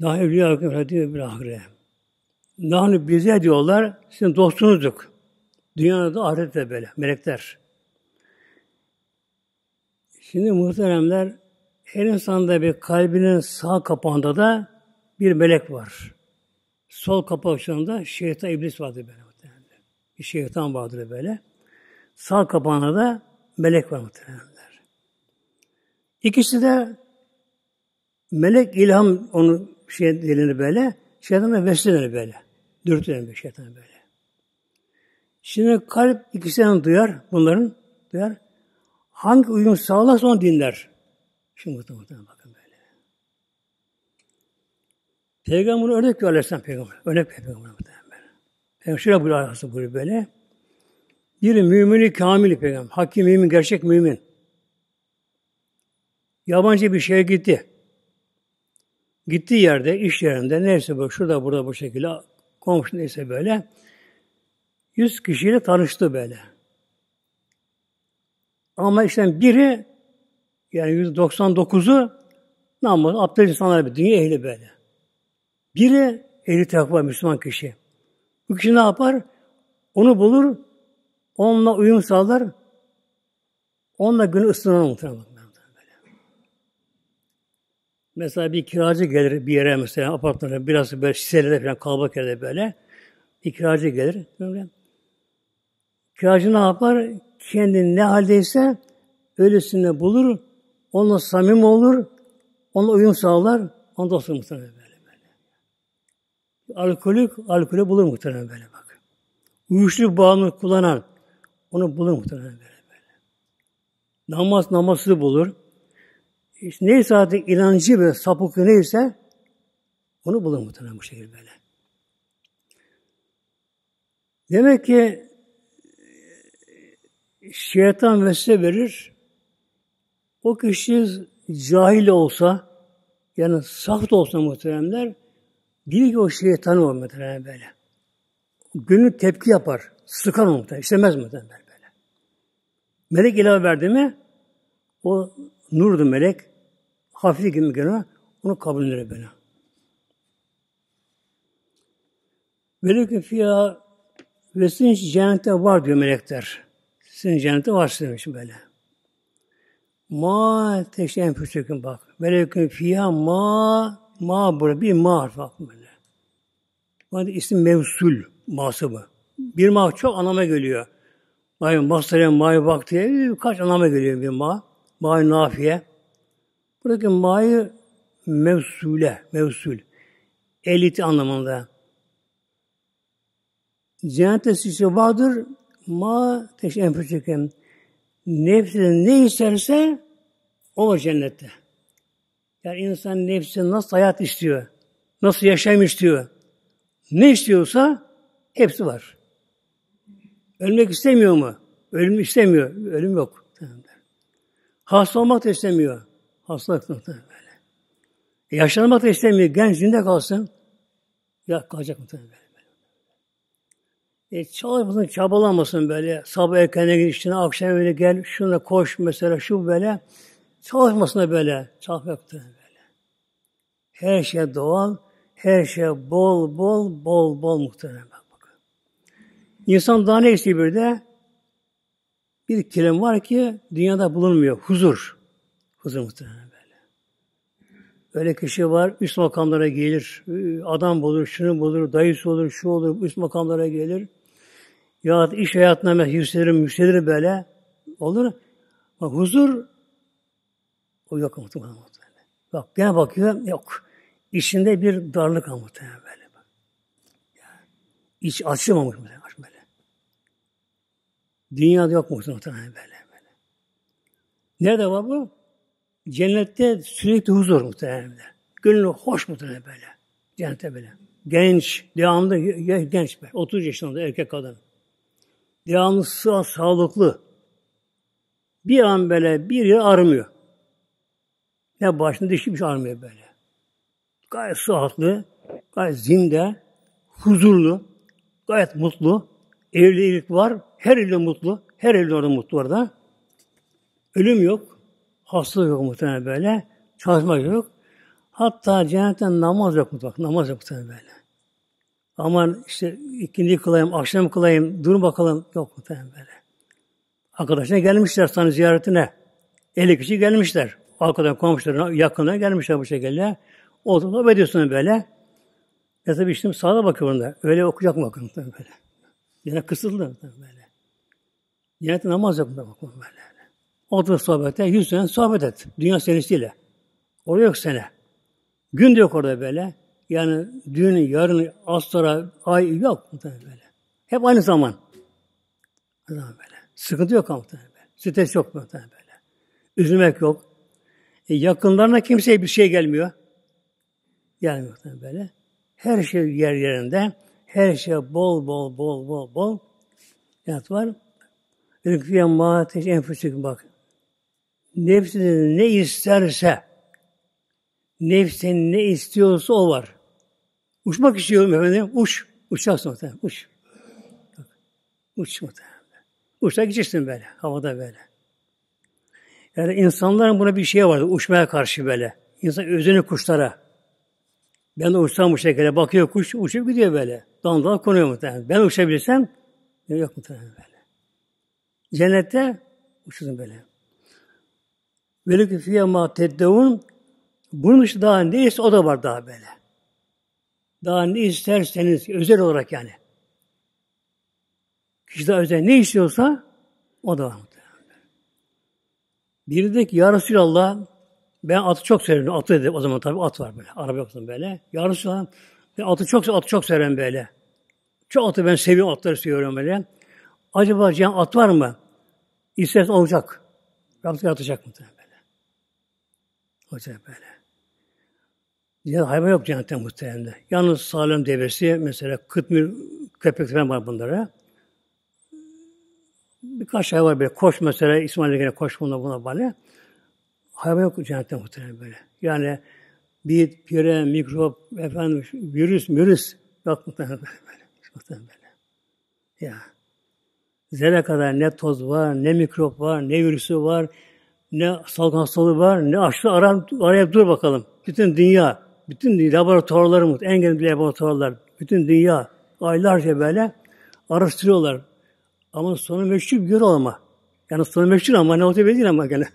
Daha evliya hakkında diyor bir ahire. Nahnu bize diyorlar, sizin dostunuzduk. Dünyada da ahirette böyle, melekler. Şimdi muhteremler, her insanda bir kalbinin sağ kapağında da bir melek var sol kapak şeytan iblis vardır böyle. Muhtemelen. Bir şeytan vardır böyle. Sağ kapağında da melek var muhtemelenler. İkisi de melek ilham onu şey denir böyle. Şeytan da vesile böyle. Dürtü bir şeytan böyle. Şimdi kalp ikisinden duyar bunların duyar. Hangi uyum sağlarsa onu dinler. Şimdi muhtemelen bak. Peygamber bunu örnek diyor Aleyhisselam Peygamber. Örnek Peygamber. Peygamber şöyle buyuruyor Aleyhisselam böyle. Bir mümini kamili peygamber. Hakki mümin, gerçek mümin. Yabancı bir şeye gitti. Gittiği yerde, iş yerinde, neyse böyle, şurada burada bu şekilde, komşu neyse böyle, yüz kişiyle tanıştı böyle. Ama işte biri, yani 199'u namaz, abdest insanlar bir dünya ehli böyle. Biri eli takva Müslüman kişi. Bu kişi ne yapar? Onu bulur, onunla uyum sağlar, onunla günü ısınan muhtemelen. Mesela bir kiracı gelir bir yere mesela apartmana biraz böyle şişelerde falan kalabalık yerde böyle. Bir kiracı gelir. Böyle. Kiracı ne yapar? Kendini ne haldeyse öylesine bulur. Onunla samim olur. Onunla uyum sağlar. Ondan sonra muhtemelen alkolik alkolü bulur muhtemelen böyle bak. Uyuşturucu bağımlı kullanan onu bulur muhtemelen böyle. böyle. Namaz namazsız bulur. İşte neyse artık inancı ve sapıklığı neyse onu bulur muhtemelen bu şekilde böyle. Demek ki şeytan vesile verir. O kişi cahil olsa, yani saf da olsa muhteremler, bir ki o şeytanı o muhtemelen böyle. Gönül tepki yapar. Sıkar onu muhtemelen. İstemez muhtemelen böyle. Melek ilave verdi mi o nurdu melek. Hafif gibi gene onu kabul eder böyle. ki fiyat, ve sizin cennette var diyor melekler. Sizin cennette var sizin böyle. Ma teşen füsükün bak. Melekün fiyâ ma Ma burada bir ma harfi böyle. Bana isim mevsul masabı. Bir ma çok anlama geliyor. Vay masraya ma'yı vaktiye kaç anlama geliyor bir ma. Ma'yı nafiye. Buradaki ma'yı mevsule, mevsul. Elit anlamında. Cennette sisi vardır. Ma teşebbüs Nefsine ne isterse o cennette. Yani insan nefsi nasıl hayat istiyor, nasıl yaşam istiyor, ne istiyorsa hepsi var. Ölmek istemiyor mu? Ölüm istemiyor. Ölüm yok. Hasta olmak da istemiyor. Hastalık da böyle. E, yaşlanmak da istemiyor. Gençliğinde kalsın. Ya kalacak mı? E, çalışmasın, çabalamasın böyle. Sabah erkene git işine, akşam öyle gel, şuna koş mesela, şu böyle. Çalışmasına böyle, çalışmakta böyle. Her şey doğal, her şey bol bol, bol bol muhtemelen. Bakın. İnsan daha ne istiyor bir de? Bir kelim var ki dünyada bulunmuyor. Huzur. Huzur muhtemelen böyle. Öyle kişi var, üst makamlara gelir. Adam bulur, şunu bulur, dayısı olur, şu olur, üst makamlara gelir. Ya iş hayatına yükselirim, yükselirim böyle. Olur. Ama huzur o yok muhtemelen muhtemelen. Bak gene bakıyor yok. İçinde bir darlık var muhtemelen böyle. Yani, iç açılmamış muhtemelen böyle. Dünyada yok muhtemelen böyle. böyle. Nerede var bu? Cennette sürekli huzur muhtemelen. Gönlü hoş muhtemelen böyle. Cennette böyle. Genç, devamlı genç be. 30 yaşında erkek kadın. Devamlı sağ, sağlıklı. Bir an böyle bir yıl armıyor. Ne başını dışı bir şey almıyor böyle. Gayet sıhhatlı, gayet zinde, huzurlu, gayet mutlu. Evlilik var, her evli mutlu, her evli orada mutlu orada. Ölüm yok, hastalık yok muhtemelen böyle, çalışma yok. Hatta cennetten namaz yok mutlak, namaz yok muhtemelen böyle. Aman işte ikindi kılayım, akşam kılayım, dur bakalım yok muhtemelen böyle. Arkadaşına gelmişler sana ziyaretine. 50 kişi gelmişler arkadan komşularına, yakınlarına gelmişler bu şekilde. Oturup sohbet ediyorsun böyle. Ya tabii şimdi sağa bakıyorum da. Öyle okuyacak mı bakın böyle. Yine kısıldı böyle. Yine namaz yapında bakıyorum böyle. Otur sohbette, yüz sene sohbet et. Dünya senesiyle. Orada yok sene. Gün de yok orada böyle. Yani dün, yarın, az sonra, ay yok. Böyle. Hep aynı zaman. O zaman böyle. Sıkıntı yok ama böyle. Stres yok mu böyle. Üzülmek yok. E yakınlarına kimseye bir şey gelmiyor. Gelmiyor böyle. Her şey yer yerinde. Her şey bol bol bol bol bol. Yat var. Rükfiye mâteş enfüsük bak. Nefsiniz ne isterse nefsin ne istiyorsa o var. Uçmak istiyorum efendim. Uç. Uçacaksın muhtemelen. Uç. Uç muhtemelen. Uçta gideceksin böyle. Havada böyle. Yani insanların buna bir şey vardı. Uçmaya karşı böyle. İnsan özünü kuşlara. Ben de uçsam bu şekilde. Bakıyor kuş uçup gidiyor böyle. Dağın dağa konuyor muhtemelen. Ben uçabilirsem yok muhtemelen böyle. Cennette uçurum böyle. Velik fiye ma teddevun bunun dışı daha neyse o da var daha böyle. Daha ne isterseniz özel olarak yani. Kişi daha özel ne istiyorsa o da var. Biri dedi ki ya Resulallah ben atı çok severim. Atı dedi o zaman tabii at var böyle. Araba yoktu böyle. Ya Resulallah ben atı çok, atı çok severim böyle. Çok atı ben seviyorum atları seviyorum böyle. Acaba can at var mı? İstersen olacak. Rabbim atacak mı? Böyle. Olacak böyle. Diğer hayvan yok cennette muhtemelen. Yalnız salim devesi, mesela kıtmir köpek falan var bunlara. Birkaç hayvan şey böyle. Koş mesela. İsmail'e gene koş buna buna bana. Hayvan yok cennette muhtemelen böyle. Yani bir pire, mikrop, efendim, virüs, virüs yok muhtemelen böyle. Muhtemelen böyle. Ya. Zerre kadar ne toz var, ne mikrop var, ne virüsü var, ne salgın hastalığı var, ne aşırı aram, arayıp dur bakalım. Bütün dünya, bütün laboratuvarlarımız, en önemli laboratuvarlar, bütün dünya aylarca böyle araştırıyorlar. Ama sonu meşhur bir ama. Yani sonu meşhur ama ne otobüs değil ama gene.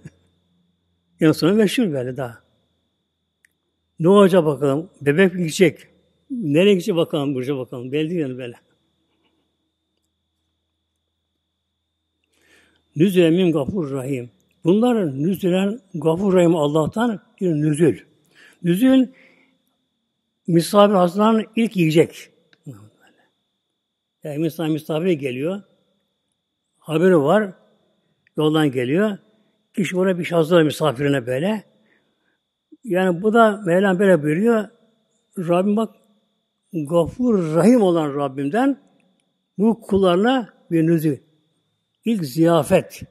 yani sonu meşhur böyle daha. Ne olacak bakalım? Bebek mi gidecek? Nereye gidecek bakalım Burcu bakalım. Belli yani böyle. Nüzülemin gafur rahim. Bunlar nüzülen gafur rahim Allah'tan bir nüzül. Nüzül misafir hazırlanan ilk yiyecek. Yani misafir misafire geliyor haberi var. Yoldan geliyor. Kişi ona bir şey misafirine böyle. Yani bu da Mevlam böyle buyuruyor. Rabbim bak gafur rahim olan Rabbimden bu kullarına bir nüzü. İlk ziyafet.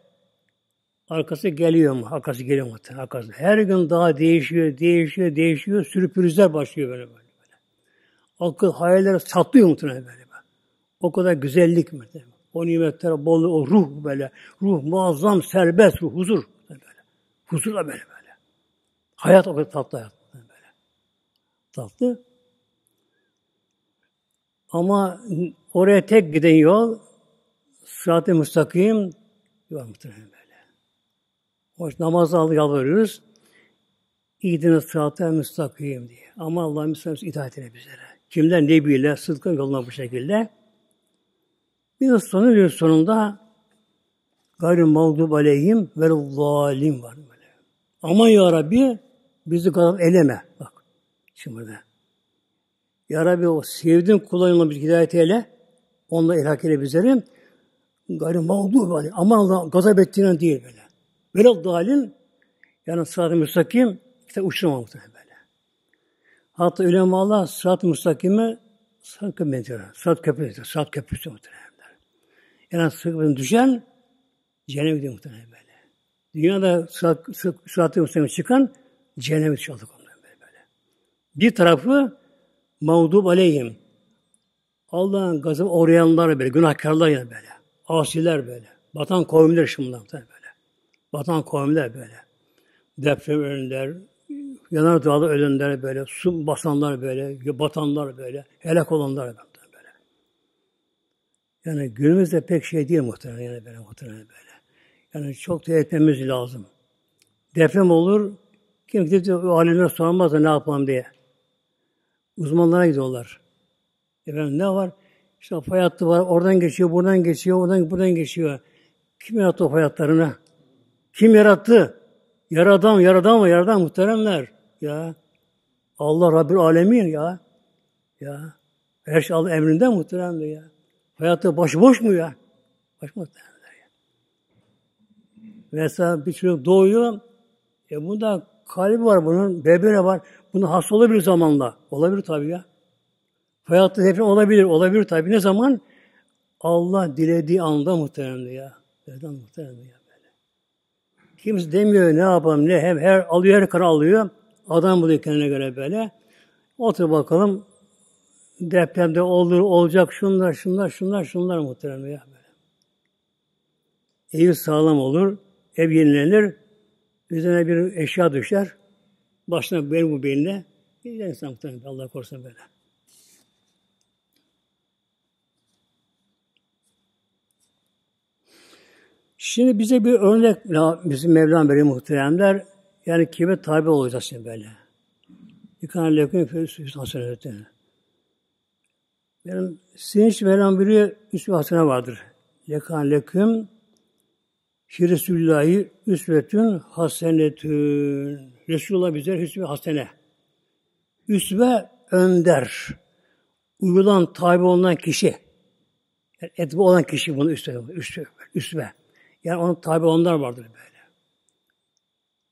Arkası geliyor mu? Arkası geliyor mu? Arkası. Her gün daha değişiyor, değişiyor, değişiyor. Sürprizler başlıyor böyle böyle. böyle. Akıl, hayaller satlıyor muhtemelen böyle. O kadar güzellik muhtemelen. O nimetler bol, o ruh böyle. Ruh muazzam, serbest ruh, huzur. Böyle. Huzurla böyle böyle. Hayat o kadar tatlı hayat. Böyle. Tatlı. Ama oraya tek giden yol sırat-ı müstakim yol muhtemelen böyle. Hoş namaz aldı yalvarıyoruz. İdine sırat-ı müstakim diye. Ama Allah'ın müstakim hidayetine bizlere. Kimler nebiyle, sıdkın yoluna bu şekilde. Bir yıl sonra bir sonunda gayrı mağdub aleyhim ve zalim var böyle. Ama ya Rabbi bizi kadar eleme. Bak şimdi burada. Ya Rabbi o sevdiğin kullarına bir hidayet eyle. Onunla ilhak eyle bizleri. Gayrı mağdub aleyhim. Ama Allah gazap ettiğine değil böyle. Böyle zalim yani sırat-ı müstakim işte uçurma muhtemelen böyle. Hatta ulemalar sırat-ı müstakimi sırat köprü benziyor. Sırat köprü benziyor. Sırat köprüsü muhtemelen en az sıkıntıdan düşen cehenneme gidiyor muhtemelen böyle. Dünyada sırat, sırat, sıratı muhtemelen çıkan cehenneme düşüyor muhtemelen böyle. Bir tarafı mağdub aleyhim. Allah'ın gazabı uğrayanlar böyle, günahkarlar ya böyle. Asiler böyle. Batan kavimler şimdi böyle. Batan kavimler böyle. Deprem ölenler, yanar dağda ölenler böyle, su basanlar böyle, batanlar böyle, helak olanlar böyle. Yani günümüzde pek şey değil muhtemelen yani böyle muhtemelen böyle. Yani çok da etmemiz lazım. Deprem olur, kim gidip o alemler sormaz da ne yapalım diye. Uzmanlara gidiyorlar. Efendim ne var? İşte fay hattı var, oradan geçiyor, buradan geçiyor, oradan buradan geçiyor. Kim yarattı o fay hatlarını? Kim yarattı? Yaradan, yaradan mı? Yaradan muhteremler. Ya Allah Rabbül Alemin ya. Ya. Her şey Allah emrinde muhteremdir ya. Hayatı başıboş mu ya? baş mı Başıboş Mesela bir çocuk doğuyor. E bunda kalbi var bunun, bebeğine var. Bunun hasta olabilir zamanla. Olabilir tabii ya. Hayatı hep olabilir, olabilir tabii. Ne zaman? Allah dilediği anda muhteremdi ya. Neden muhteremdi ya böyle. Kimse demiyor ne yapalım ne hem her alıyor her karar alıyor. Adam buluyor kendine göre böyle. Otur bakalım depremde olur, olacak şunlar, şunlar, şunlar, şunlar muhtemelen böyle. Ev sağlam olur, ev yenilenir, üzerine bir eşya düşer, başına benim bu beline, gider insan muhtemelen Allah korusun böyle. Şimdi bize bir örnek bizim Mevlam veriyor muhteremler. Yani kime tabi olacağız şimdi böyle. Yıkan lekün füsüs hasenetine benim sevinç veren biri üsve hasına vardır. Lekan leküm Şirisüllahi üsvetün hasenetün. Resulullah bize hüsve hasene. Üsve önder. Uyulan, tabi olunan kişi. Yani etbi olan kişi bunu üsve. üsve, üsve. Yani onun tabi olanlar vardır böyle.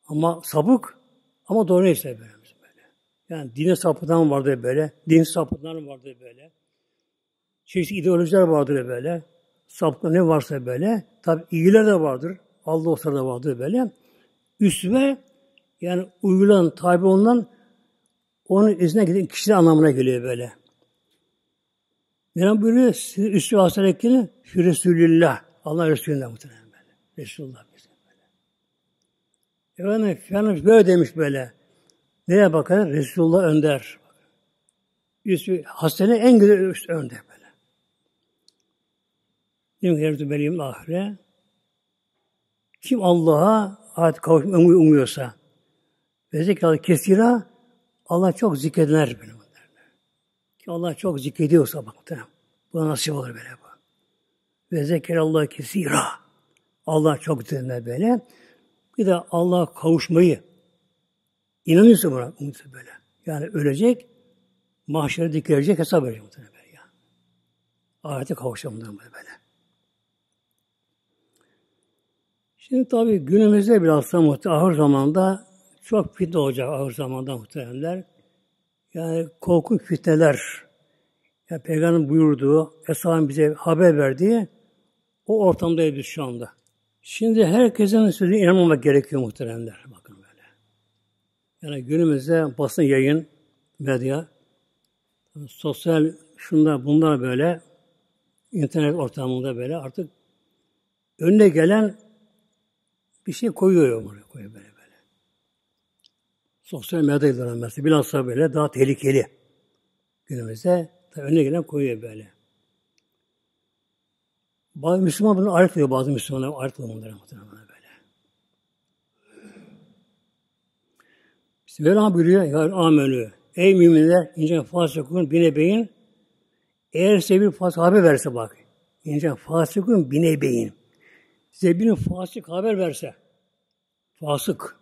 Ama sabık ama doğru neyse böyle. Yani dine sapıdan vardır böyle. Din sapıdan vardır böyle çeşitli ideolojiler vardır böyle. Sapkı ne varsa böyle. Tabi iyiler de vardır. Allah olsa da vardır böyle. Üsve yani uygulan, tabi ondan onun izine giden kişi anlamına geliyor böyle. Mevlam buyuruyor, sizi üstü hastanekkini fi Resulillah. Allah Resulü'nden muhtemelen böyle. Resulullah bizim böyle. Efendim, Efendimiz böyle demiş böyle. Neye bakar? Resulullah önder. Üstü hastane en güzel üst önder böyle. Diyor ki ahire. Kim Allah'a ayet kavuşma umuyorsa ve zekalı kesira Allah çok zikredenler benim Ki Allah çok zikrediyorsa baktı. Buna nasip olur böyle bu. Ve zeker Allah kesira. Allah çok zikredenler böyle. Bir de Allah kavuşmayı inanıyorsa buna umuyorsa böyle. Yani ölecek, mahşere dikilecek hesap verecek muhtemelen böyle. Yani. Ahirete kavuşacak muhtemelen böyle. Şimdi tabii günümüzde biraz da muhtemelen ağır zamanda çok fitne olacak ağır zamanda muhtemelenler. Yani korkunç fitneler. Yani Peygamber buyurduğu, Esra'nın bize haber verdiği o ortamdayız biz şu anda. Şimdi herkesin sözüne inanmamak gerekiyor muhteremler. Bakın böyle. Yani günümüzde basın yayın, medya, sosyal şunda bunda böyle internet ortamında böyle artık önüne gelen bir şey koyuyor buraya. Koyuyor böyle böyle. Sosyal medya yıllanması bilhassa böyle daha tehlikeli. Günümüzde tabii önüne gelen koyuyor böyle. Bazı Müslüman bunu alet ediyor. Bazı Müslümanlar alet ediyor bunlara muhtemelen böyle. Mevla buyuruyor. Ya amenü. Ey müminler ince fasıkun bine beyin. Eğer size bir fasık haber verse bak. İnce fasıkun bine beyin size birinin fasık haber verse, fasık.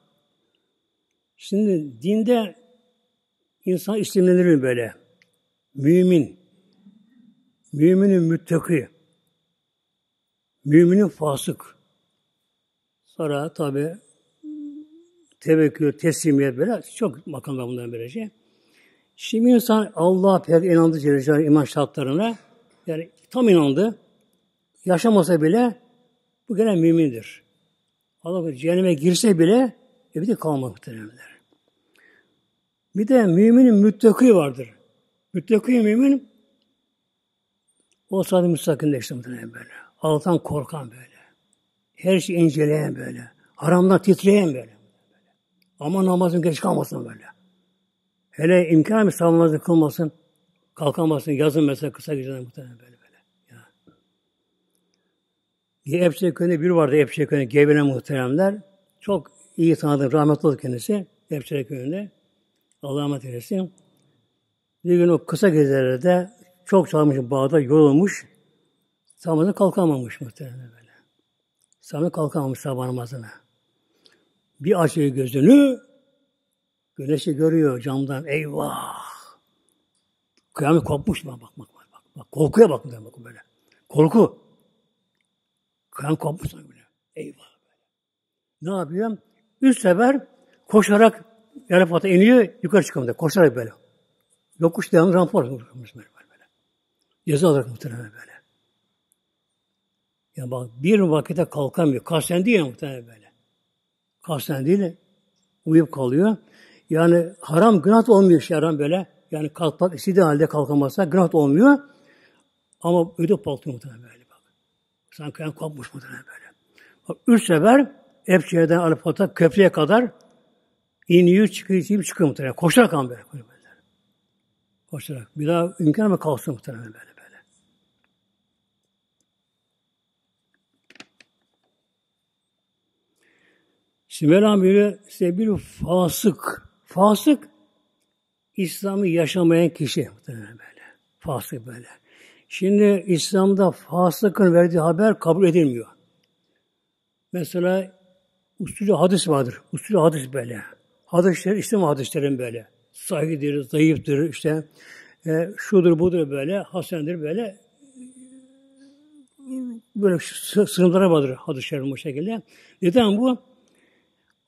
Şimdi dinde insan isimlenir mi böyle? Mümin. Müminin müttaki. Müminin fasık. Sonra tabi tevekkül, teslimiyet böyle çok makamlar bundan böylece. Şey. Şimdi insan Allah'a pek inandı Celle iman şartlarına. Yani tam inandı. Yaşamasa bile bu gene mümindir. Allah cehenneme girse bile ebedi kalmak muhtemelenler. Bir de müminin müttaki vardır. Müttaki mümin o sırada müstakinde işte muhtemelen böyle. Allah'tan korkan böyle. Her şeyi inceleyen böyle. Haramdan titreyen böyle. Ama namazın geç kalmasın böyle. Hele imkan mı savunmazı kılmasın, kalkamasın, yazın mesela kısa geceden muhtemelen böyle. Ebşe Köyü'nde bir vardı Ebşe Köyü'nde Gebene muhteremler. Çok iyi tanıdım. Rahmetli oldu kendisi. Ebşe Köyü'nde. Allah rahmet eylesin. Bir gün o kısa gezilerde çok çalmış bağda yorulmuş. Sabahına kalkamamış muhtemelen böyle. Sabahına kalkamamış sabah namazına. Bir açıyor gözünü, güneşi görüyor camdan. Eyvah! Kıyamet kopmuş mu? Bak, bak, bak, bak. Korkuya bak, bak böyle. Korku. Kan kopmuş böyle. Eyvah. Ne yapıyor? Üç sefer koşarak Arafat'a iniyor, yukarı çıkıyor. Koşarak böyle. Yokuş devamlı rampa olarak böyle, böyle, böyle. Ceza olarak muhtemelen böyle. Ya bak bir vakitte kalkamıyor. Kasten değil muhtemelen böyle. Kasten değil. Uyup kalıyor. Yani haram günah olmuyor şey haram böyle. Yani kalkmak istediği halde kalkamazsa günah olmuyor. Ama ödü patlıyor muhtemelen böyle. Sanki kopmuş mudur böyle. Üç sefer Epçe'den Arapat'a köprüye kadar iniyor, çıkıyor, çıkıyor, çıkıyor muhtemelen. Koşarak ama böyle. böyle. Koşarak. Bir daha imkan mı kalsın muhtemelen böyle böyle. Şimdi Mevlam buyuruyor, size bir fasık. Fasık, İslam'ı yaşamayan kişi muhtemelen böyle. Fasık böyle. Şimdi İslam'da fasıkın verdiği haber kabul edilmiyor. Mesela usulü hadis vardır. Usulü hadis böyle. Hadisler, İslam hadislerin böyle. saygıdır, zayıftır, işte e, şudur budur böyle, hasendir böyle. Böyle sınırlara vardır hadis şerif bu şekilde. Neden bu?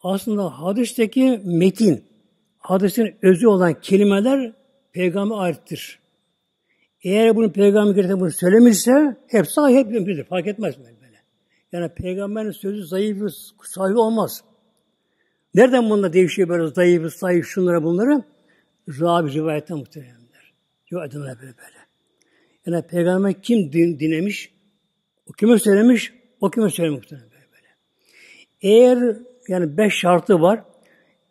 Aslında hadisteki metin, hadisin özü olan kelimeler peygamber aittir. Eğer bunu peygamber gerçekten bunu söylemişse hep sahih hep mümkündür. Fark etmez böyle. böyle. Yani peygamberin sözü zayıf, sahibi olmaz. Nereden bunda değişiyor böyle zayıf, zayıf şunlara bunları? Rabi rivayetten muhteremler. Rivayetten böyle böyle. Yani peygamber kim din, dinlemiş? O kime söylemiş? O kime söylemiş muhterem böyle böyle. Eğer yani beş şartı var.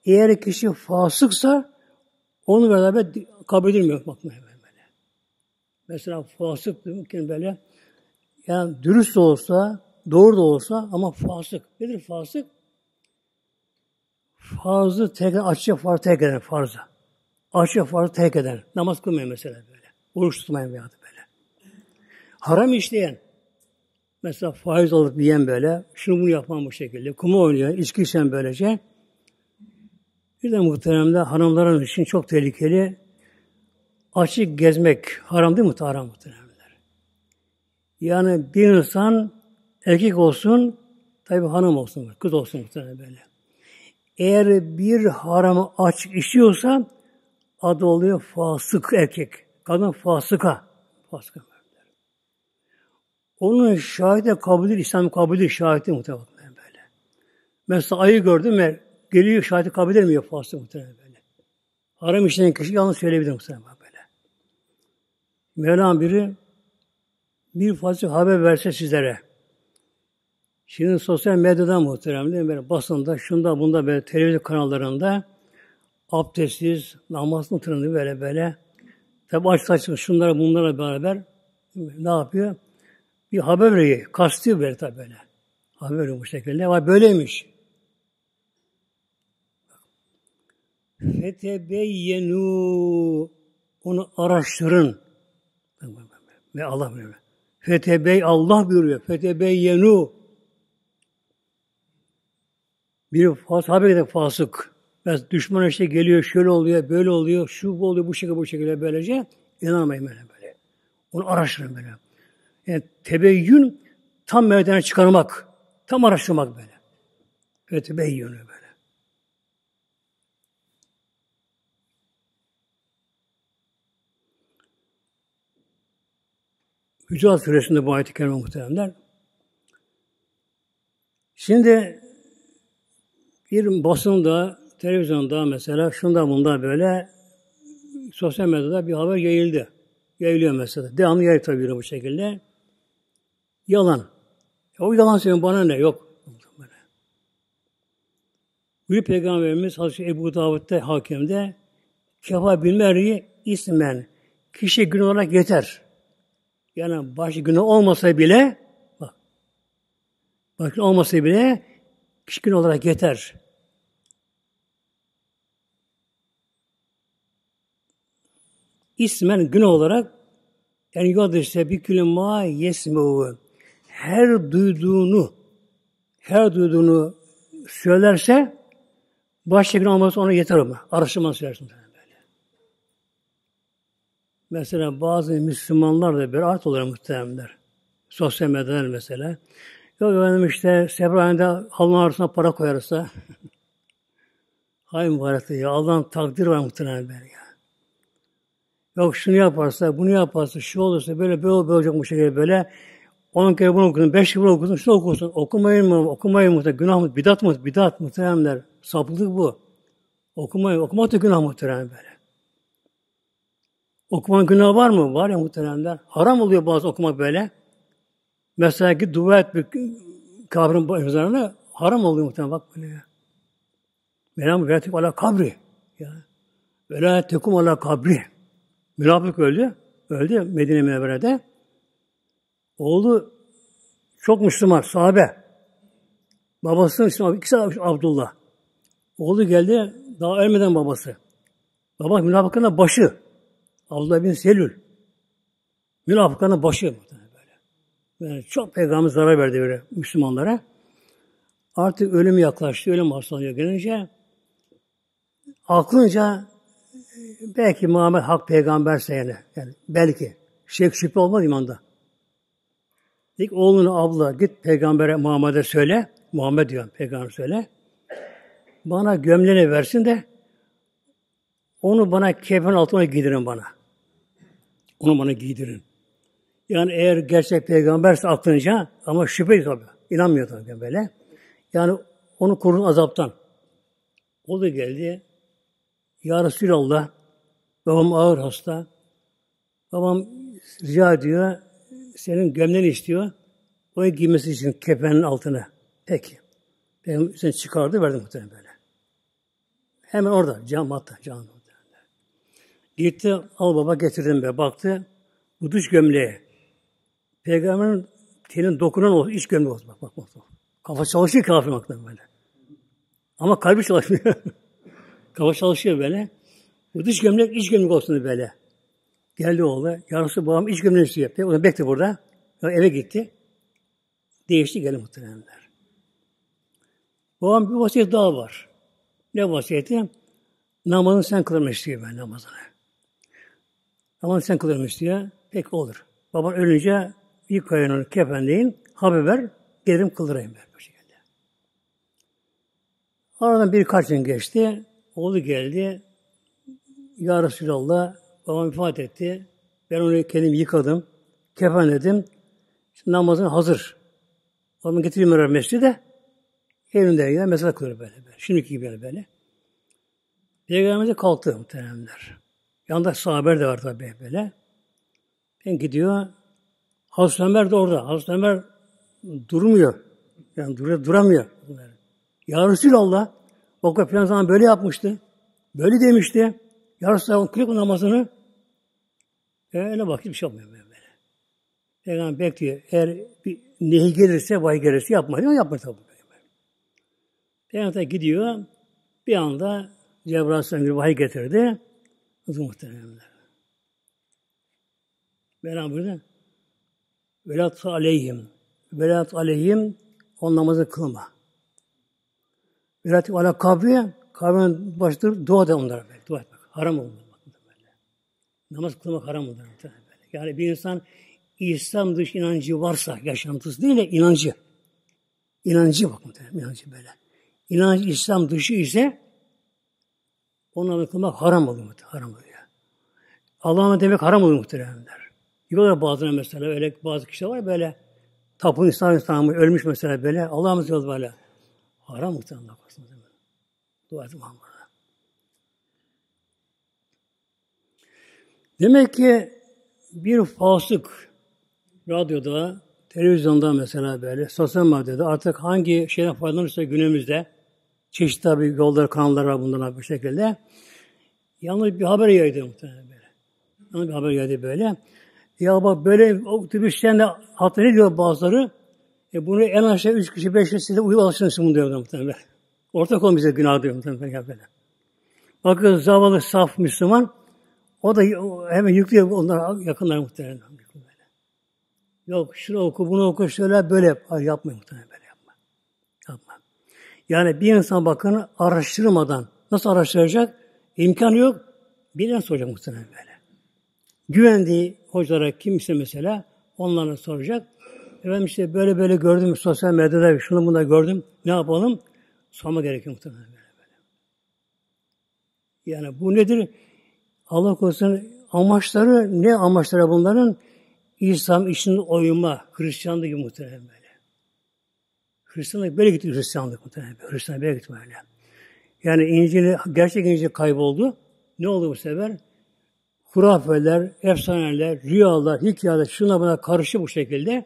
Eğer kişi fasıksa onu beraber kabul edilmiyor bakmaya böyle. Mesela fasık demekken böyle yani dürüst de olsa, doğru da olsa ama fasık. Nedir fasık? fazı tekrar açıya farzı terk eden farzı. Açıya farzı terk eden. Namaz kılmayan mesela böyle. Oruç tutmayan veya böyle. Haram işleyen. Mesela faiz alıp yiyen böyle. Şunu bunu yapmam bu şekilde. Kuma oynayan, içki içen böylece. Bir de muhteremde hanımların için çok tehlikeli açık gezmek haram değil mi? Haram muhtemelenler. Yani bir insan erkek olsun, tabi hanım olsun, kız olsun muhtemelen böyle. Eğer bir haramı açık işiyorsa adı oluyor fasık erkek. Kadın fasıka. Fasıka. Onun şahidi kabulü, İslam kabuldür şahidi muhtemelen böyle. Mesela ayı gördüm ve geliyor şahit kabul edemiyor fasık muhtemelen böyle. Haram işleyen kişi yalnız söyleyebilir muhtemelen Mevlam biri bir fasık haber verse sizlere. Şimdi sosyal medyada muhteremde böyle basında, şunda, bunda böyle televizyon kanallarında abdestsiz, namaz notlarını böyle böyle tabi açık açık şunlara bunlara beraber ne yapıyor? Bir haber veriyor. Kastıyor böyle tabi böyle. Haber veriyor bu şekilde. Var böyleymiş. Fetebeyyenu onu araştırın. Ve Allah buyuruyor. Fetebey Allah buyuruyor. Fetebey yenu. Bir tabi ki de fasık. Mesela düşman işte geliyor, şöyle oluyor, böyle oluyor, şu oluyor, bu şekilde, bu şekilde böylece. inanmayın böyle böyle. Onu araştırın böyle. Yani tebeyyün tam meydana çıkarmak, tam araştırmak böyle. Ve tebeyyünü böyle. Hücurat Suresi'nde bu ayet-i kerime muhteremler. Şimdi bir basında, televizyonda mesela şunda bunda böyle sosyal medyada bir haber yayıldı. Yayılıyor mesela. Devamlı yayılıyor tabii bu şekilde. Yalan. Ya o yalan senin bana ne? Yok. Ünlü Peygamberimiz Hazreti Ebu Davud'da hakimde kefa bilmeriyi ismen. Kişi gün olarak yeter. Yani baş günah olmasa bile bak, baş olmasa bile kişkin olarak yeter. İsmen günah olarak yani yolda işte bir külüma yesmehu her duyduğunu her duyduğunu söylerse başka bir olmasa ona yeter ama araştırmanı söylersin. Mesela bazı Müslümanlar da beraat oluyor muhteremler. Sosyal medyalar mesela. Yok efendim işte Sebrahan'da Allah'ın arasına para koyarsa hay mübarek ya Allah'ın takdir var muhtemelen ben ya. Yok şunu yaparsa, bunu yaparsa, şu olursa böyle böyle böyle olacak bu şekilde böyle. On kere bunu okudun, beş kere bunu okudun, şunu okursun. Okumayın mı? Okumayın mı? Günah mı? Bidat mı? Bidat muhteremler. Sapıklık bu. Okumayın. Okumak da günah muhterem böyle. Okumak günah var mı? Var ya muhteremler. Haram oluyor bazı okumak böyle. Mesela ki dua et bir kabrin üzerine haram oluyor muhterem bak böyle ya. Melam veyatik ala kabri. Yani. Vela tekum ala kabri. Münafık öldü. Öldü Medine Münevvere'de. Oğlu çok Müslüman, sahabe. Babasının Müslüman, ikisi Abdullah. Oğlu geldi, daha ölmeden babası. Baba münafıkın da başı. Abdullah bin Selül. Münafıkların başı böyle. Yani çok peygamber zarar verdi böyle Müslümanlara. Artık ölüm yaklaştı, ölüm hastalığı gelince aklınca e, belki Muhammed Hak peygamberse yani, yani belki şek şüphe olmaz imanda. Dik oğlunu abla git peygambere Muhammed'e söyle. Muhammed diyor peygamber söyle. Bana gömleğini versin de onu bana kefen altına giydirin bana. Onu bana giydirin. Yani eğer gerçek peygamberse aklınca ama şüphe tabi. İnanmıyor tabi böyle. Yani onu korun azaptan. O da geldi. Ya Resulallah babam ağır hasta. Babam rica ediyor. Senin gömleğini istiyor. Onu giymesi için kefenin altına. Peki. Benim sen çıkardı verdim muhtemelen böyle. Hemen orada camatta cam. Gitti al baba getirdim be baktı. Bu dış gömleği. Peygamberin tenin dokunan olsun, iç gömleği olsun. Bak bak bak. Kafa çalışıyor kafir baktan böyle. Ama kalbi çalışmıyor. Kafa çalışıyor böyle. Bu dış gömlek iç gömlek olsun böyle. Geldi oğlu. Yarısı babam iç gömleği istiyor. da bekle burada. Eve gitti. Değişti gelin muhtemelenler. Babam bir vasiyet daha var. Ne vasiyeti? Namazını sen kılırmış diyor ben namazını. Ama sen kılırım istiyor. Peki olur. Baban ölünce yıkayın onu kefenleyin. Haber ver. Gelirim kıldırayım ben bu şekilde. Aradan birkaç gün geçti. Oğlu geldi. Ya Resulallah babam vefat etti. Ben onu kendim yıkadım. Kefenledim. Şimdi namazın hazır. Onu getireyim herhalde mescide. Evimde gider mesela kılıyor böyle, böyle. Şimdiki gibi böyle böyle. Peygamberimiz kalktı muhteremler. Yanında sahabeler de var tabi böyle. Ben gidiyor. Hazreti Ömer de orada. Hazreti Ömer durmuyor. Yani dur duramıyor. Ya Resulallah Vakıf plan zaman böyle yapmıştı. Böyle demişti. Ya Resulallah kılık namazını. E, öyle vakit bir şey yapmıyor böyle. Peygamber bekliyor. Eğer bir nehi gelirse, vahiy gelirse yapma diyor. Yapma tabi. Peygamber gidiyor. Bir anda Cebrail bir vahiy getirdi. Bakın muhteremler. Mevlam burada velat aleyhim velat aleyhim on namazı kılma. Velat ala kabri kabrin başıdır dua da onlara böyle. Dua etmek. Haram olur. Namaz kılmak haram olur. Yani bir insan İslam dış inancı varsa yaşantısı değil de inancı. İnancı bakın. İnancı böyle. İnanç İslam dışı ise onu namaz kılmak haram oluyor. Haram oluyor. Allah'ın demek haram oluyor muhteremler. Diyorlar bazına mesela öyle bazı kişiler var böyle tapın insan insanı ölmüş mesela böyle Allah'ımız yol böyle. Haram muhteremler. Dua edin Allah'a. Demek ki bir fasık radyoda, televizyonda mesela böyle, sosyal medyada artık hangi şeyden faydalanırsa günümüzde Çeşitli tabi yollar, kanallar var bunlara bu şekilde. yanlış bir haber yaydı muhtemelen böyle. yanlış bir haber yaydı böyle. Ya bak böyle otobüsten de hatta ne diyor bazıları? E bunu en aşağı üç kişi, beş kişi de uyup alışırsın bunu diyor muhtemelen. Ortak olun günah diyor muhtemelen böyle. Bakın zavallı saf Müslüman o da hemen yüklüyor onlar yakınlar muhtemelen. Yok şunu oku, bunu oku, şöyle böyle yapmayın muhtemelen. Yani bir insan bakın araştırmadan nasıl araştıracak? İmkanı yok. Bilen soracak muhtemelen böyle. Güvendiği hocalara kimse mesela onlara soracak. Efendim işte böyle böyle gördüm sosyal medyada şunu bunu da gördüm. Ne yapalım? Sorma gerekiyor muhtemelen böyle. böyle. Yani bu nedir? Allah korusun amaçları ne amaçları bunların? İslam için oyma, Hristiyanlık gibi muhtemelen böyle. Hristiyanlık böyle gitti Hristiyanlık muhtemelen. Hristiyan böyle gitti böyle. Yani İncil'i, gerçek İncil kayboldu. Ne oldu bu sefer? Hurafeler, efsaneler, rüyalar, hikayeler, şuna buna karıştı bu şekilde.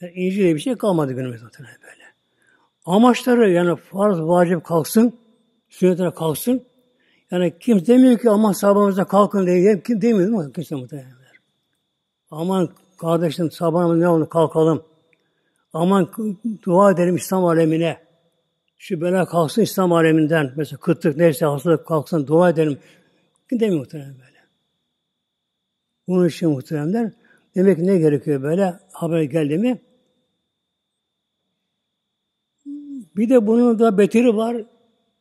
Yani İncil'e bir şey kalmadı günümüzde zaten böyle. Amaçları yani farz, vacip kalksın, sünnetine kalksın. Yani kim demiyor ki aman sabahımızda kalkın diye. Kim demiyor mu mi? Kimse muhtemelen. Aman kardeşim sahabamız ne oldu kalkalım. Aman dua edelim İslam alemine. Şu bela kalksın İslam aleminden. Mesela kıtlık neyse hastalık kalksın dua edelim. Demiyor muhtemelen böyle. Bunun için muhteremler demek ne gerekiyor böyle haber geldi mi? Bir de bunun da beteri var.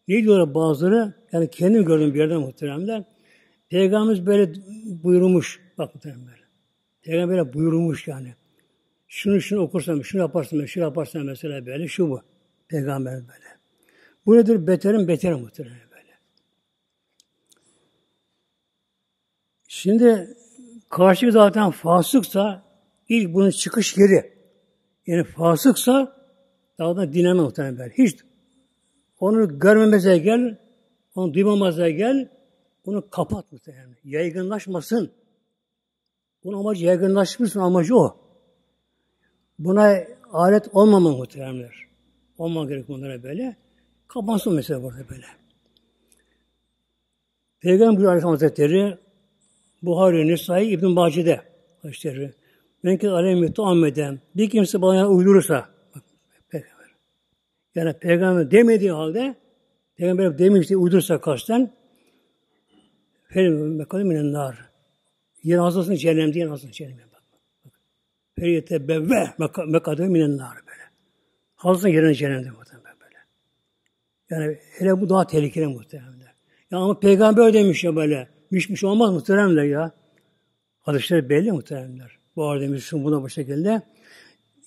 Ne diyorlar bazıları? Yani kendim gördüm bir yerden muhteremler. Peygamberimiz böyle buyurmuş. Bak böyle, Peygamber böyle buyurmuş yani şunu şunu okursam, şunu yaparsan, şunu yaparsan mesela böyle, şu bu. Peygamber böyle. Bu nedir? Beterim, beterim muhtemelen böyle. Şimdi karşı zaten fasıksa ilk bunun çıkış yeri. Yani fasıksa daha da dinleme muhtemelen böyle. Hiç onu görmemezse gel, onu duymamazsa gel, onu kapat muhtemelen. Yaygınlaşmasın. Bunun amacı yaygınlaşmışsın amacı o. Buna alet olmamalı muhteremler. Olmamalı gerek bunlara böyle. Kapansın mesela burada böyle. Peygamber Aleyhisselam Hazretleri Buhari, Nisai, İbn-i Baci'de Hazretleri ki Aleyhim'i tuammeden bir kimse bana uydurursa Peygamber. Yani Peygamber demediği halde Peygamber demişti uydursa kasten Ferim mekalim nar. Yer hastasını cehennem diye hastasını cehennem. Periyete bevve mekadı minen nar böyle. Hazreti yerine cehennemde muhtemelen böyle. Yani hele bu daha tehlikeli muhtemelen. Ya ama peygamber demiş ya böyle. Mişmiş olmaz muhteremler ya. Hadisleri belli muhteremler. Bu arada Müslüman buna bu şekilde.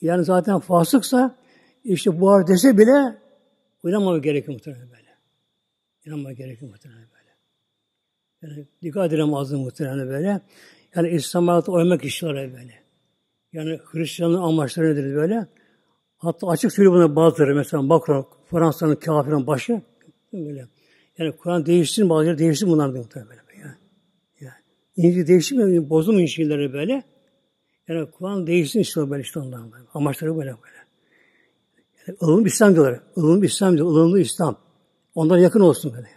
Yani zaten fasıksa işte bu arada dese bile inanmamak gerekiyor muhterem böyle. İnanmamak gerekiyor muhterem böyle. Yani dikkat edelim ağzını muhterem böyle. Yani İslam'a oymak işleri böyle. Yani Hristiyanlığın amaçları nedir böyle? Hatta açık söylüyor buna bazıları. Mesela Macron, Fransa'nın kafirin başı. Böyle. Yani Kur'an değişsin, bazıları değişsin bunlar diyor böyle. Yani. yani. İncil değişti mi? Bozdu mu böyle? Yani Kur'an değişsin istiyor böyle işte ondan. Böyle. Amaçları böyle böyle. Yani ılımlı İslam diyorlar. Ilımlı İslam diyor. Ilımlı İslam. Onlar yakın olsun böyle.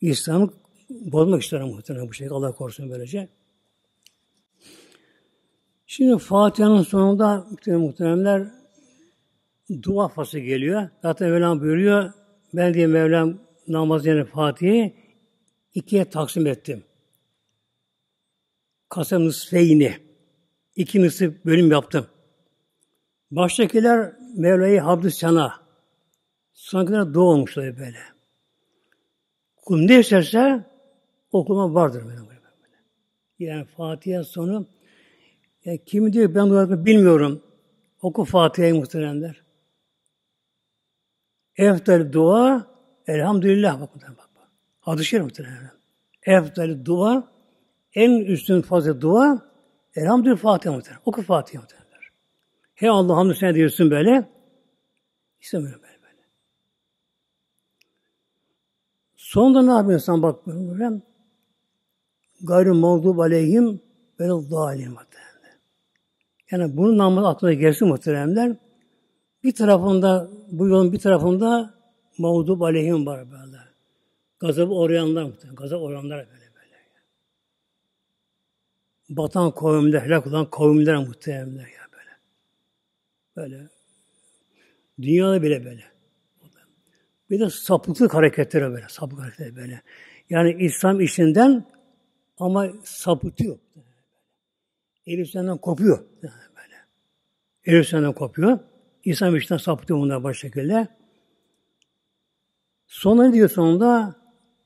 İslam'ı bozmak istiyorlar muhtemelen bu şekilde. Allah korusun böylece. Şimdi Fatiha'nın sonunda işte muhteremler dua fası geliyor. Zaten Mevlam buyuruyor. Ben diye Mevlam namaz yerine Fatih'i ikiye taksim ettim. Kasem nısfeyni. İki nısıf bölüm yaptım. Baştakiler Mevla'yı Habdü Sana. Sonrakiler dua olmuşlar böyle. Kum ne isterse okuma vardır. Böyle. Yani Fatiha sonu ya e, kim diyor ben durakını bilmiyorum. Oku Fatiha'yı muhteremler. Eftel dua elhamdülillah bak buradan bak. Adı i muhteremler. Eftel dua en üstün fazla dua elhamdülillah Fatiha muhterem. Oku Fatiha muhteremler. Hey Allah hamdü sen diyorsun böyle. İstemiyorum böyle böyle. Sonunda ne yapıyor insan bak böyle. Gayrı mağdub aleyhim ve zalim yani bunun namaz aklına gelsin muhteremler. Bir tarafında, bu yolun bir tarafında mağdub aleyhim var böyle. Gazabı orayanlar muhtemelen. Gazabı orayanlar böyle böyle. Batan kavimler, helak olan kavimler muhtemelen ya böyle. Böyle. Dünyada bile böyle. Bir de sapıklık hareketleri böyle. Sapık hareketleri böyle. Yani İslam içinden ama sapıtıyor. Elifsen'den kopuyor. Yani böyle. Elifsen'den kopuyor. İnsan işten saptıyor bunlar baş şekilde. Sonra ne diyor sonunda?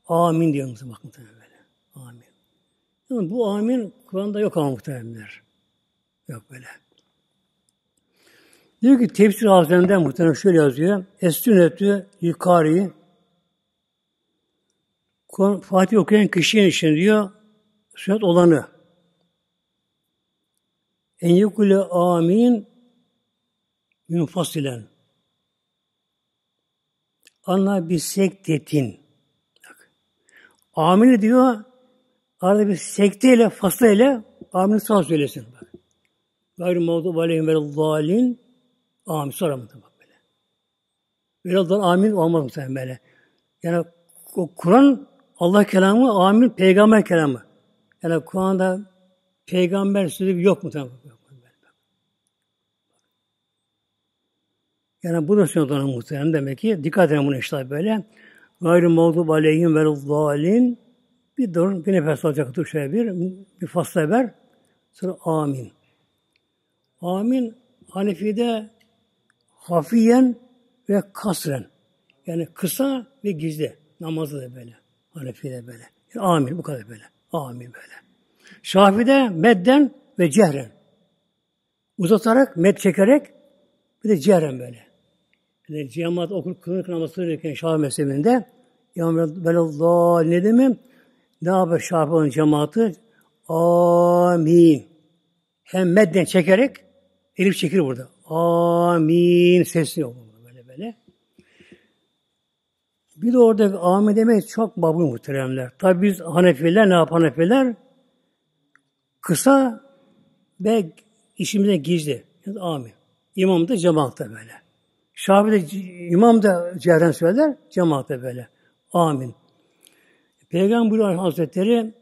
Amin diyor musun? Bak böyle. Amin. Yani bu amin Kur'an'da yok ama muhtemelenler. Yok böyle. Diyor ki tefsir hazrenden muhtemelen şöyle yazıyor. Estünetü yukari Fatih okuyan kişinin için diyor sünnet olanı. En yekule amin münfasilen. Anla bir sektetin. Amin diyor, arada bir sekteyle, faslayla amin sağ söylesin. Bak. Gayrı mağdub aleyhim ve zalin amin. Sonra mı bak böyle. Velazdan amin olmaz mı sen böyle? Yani Kur'an Allah kelamı, amin peygamber kelamı. Yani Kur'an'da Peygamber sözü yok mu? Yani bu da sünnet muhtemelen demek ki. Dikkat edin bunu işte böyle. Gayrı mağdub aleyhim ve zalin bir durun, bir nefes alacaktır şöyle bir, bir fasla ver. Sonra amin. Amin Hanefi'de hafiyen ve kasren. Yani kısa ve gizli. Namazı da böyle. Hanefi'de böyle. Yani amin bu kadar böyle. Amin böyle. Şafi'de medden ve cehren. Uzatarak, med çekerek bir de cehren böyle. Yani cemaat okul kılınık namazı kılırken Şafi mezhebinde ya Allah ne demem? Ne yapar Şafi'nin cemaati? Amin. Hem medden çekerek elif çekir burada. Amin sesli yok böyle böyle. Bir de orada amin demek çok babun muhteremler. Tabi biz Hanefiler ne yap Hanefiler? Kısa ve işimize gizli. Yani amin. İmam da cemaatta böyle. Şabi de imam da cehren söyler, cemaatta böyle. Amin. Peygamber Hazretleri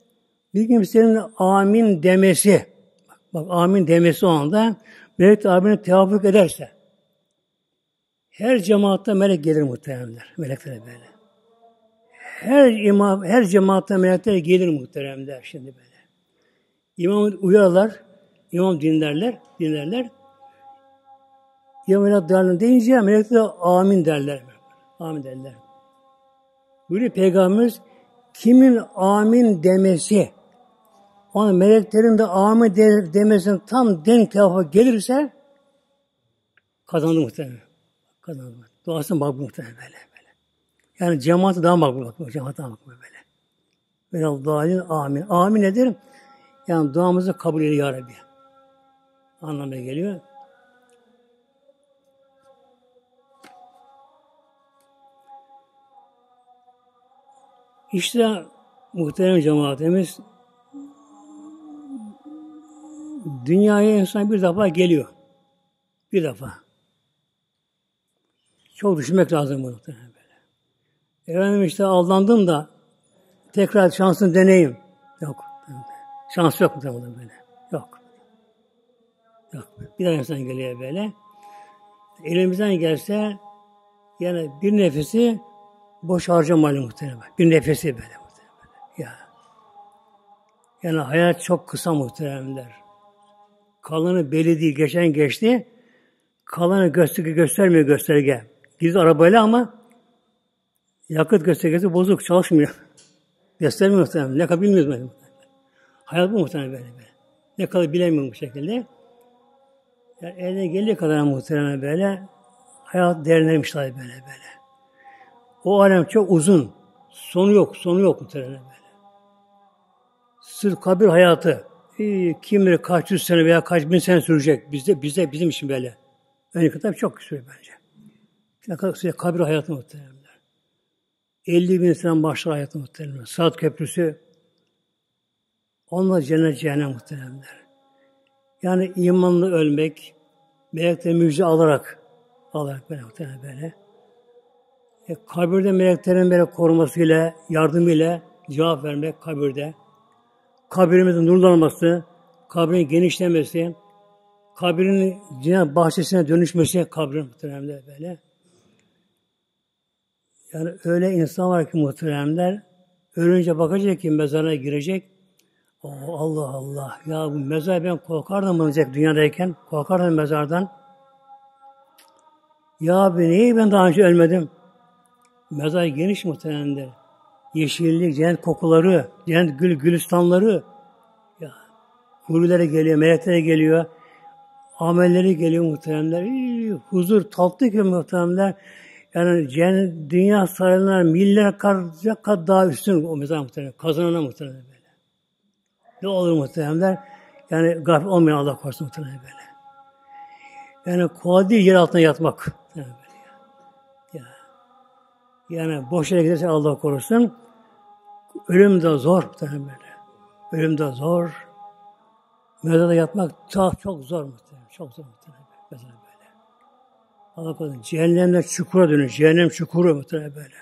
bir kimsenin amin demesi, bak, bak amin demesi o anda melek abine tevafuk ederse, her cemaatte melek gelir muhteremler. Melekler böyle. Her imam, her cemaatte melekler gelir muhteremler şimdi böyle. İmam uyarlar, imam dinlerler, dinlerler. Ya melek duyarlar deyince melek de amin derler. Amin derler. Buyuruyor Peygamberimiz kimin amin demesi ona meleklerin de amin de, demesinin tam denk tarafa gelirse kazandı muhtemelen. Kazandı. Duasına bak muhtemelen böyle. böyle. Yani cemaat daha bak cemaat daha bak böyle. Allah'ın amin. Amin nedir? Yani duamızı kabul eyle ya Rabbi. Anlamına geliyor. İşte muhterem cemaatimiz dünyaya insan bir defa geliyor. Bir defa. Çok düşünmek lazım bunu. Efendim işte aldandım da tekrar şansını deneyim. Yok. Şans yok mu böyle? Yok. Yok. Bir tane insan geliyor böyle. Elimizden gelse yani bir nefesi boş harcamalı muhtemelen. Bir nefesi böyle muhtemelen. Ya. Yani hayat çok kısa muhteremler. Kalanı belli değil. Geçen geçti. Kalanı gösterge göstermiyor gösterge. Gizli arabayla ama yakıt göstergesi bozuk. Çalışmıyor. Göstermiyor muhtemelen. Ne kadar bilmiyoruz muhtemelen. Hayat bu muhtemelen böyle. böyle. Ne kadar bilemiyorum bu şekilde. Yani eline geldiği kadar muhtemelen böyle hayat derinlemiş böyle böyle. O alem çok uzun. Sonu yok, sonu yok muhtemelen böyle. Sırf kabir hayatı ee, kim bilir kaç yüz sene veya kaç bin sene sürecek bizde, bizde bizim için böyle. Önce kadar çok süre bence. Ne kadar süre kabir hayatı muhtemelen. 50 bin sene başlar hayatı muhtemelen. Saat Köprüsü onlar cennet cehennem muhteremler. Yani imanlı ölmek, melekten müjde alarak, alarak böyle muhterem böyle. E, kabirde meleklerin böyle korumasıyla, yardımıyla cevap vermek kabirde. Kabirimizin nurlanması, kabrin genişlemesi, kabrin cennet bahçesine dönüşmesi kabrin muhteremler böyle. Yani öyle insan var ki muhteremler, ölünce bakacak ki mezarına girecek, Oo, oh, Allah Allah. Ya bu mezar ben korkardım olacak dünyadayken. Korkardım mezardan. Ya abi niye ben daha önce ölmedim? Mezar geniş muhtemelen Yeşillik, cennet kokuları, cennet gül, gülistanları. Ya, hurilere geliyor, melekleri geliyor. Amelleri geliyor muhteremler. huzur, tatlı ki muhteremler. Yani cennet, dünya saraylarına milyar kadar daha üstün o mezar muhterem. Kazanana muhterem. Ne olur muhteremler? Yani gafil olmayan Allah korusun muhteremler böyle. Yani kolay yer altına yatmak. Yani, böyle. yani boş yere giderse Allah korusun. Ölüm de zor muhteremler böyle. Ölüm de zor. Mezarda yatmak çok, çok zor muhterem. Çok zor muhterem. Mezarda böyle. Allah korusun. Cehennemler çukura dönüyor. Cehennem çukuru muhterem böyle.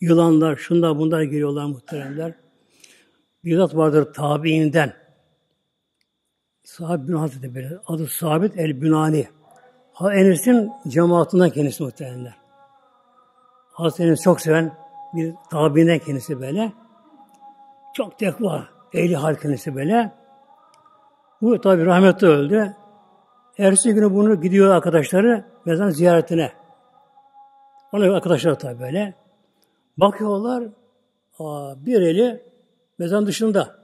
Yılanlar, şunda bunda geliyorlar muhteremler bizzat vardır tabiinden. Sahabi bin Hazreti böyle. Adı Sabit el-Bünani. Enes'in cemaatinden kendisi muhtemelenler. Hazreti Enes'i çok seven bir tabiinden kendisi böyle. Çok tekva, ehli hal kendisi böyle. Bu tabi rahmetli öldü. Ertesi günü bunu gidiyor arkadaşları mezar ziyaretine. Ona arkadaşlar tabi böyle. Bakıyorlar, aa, bir eli Mezarın dışında.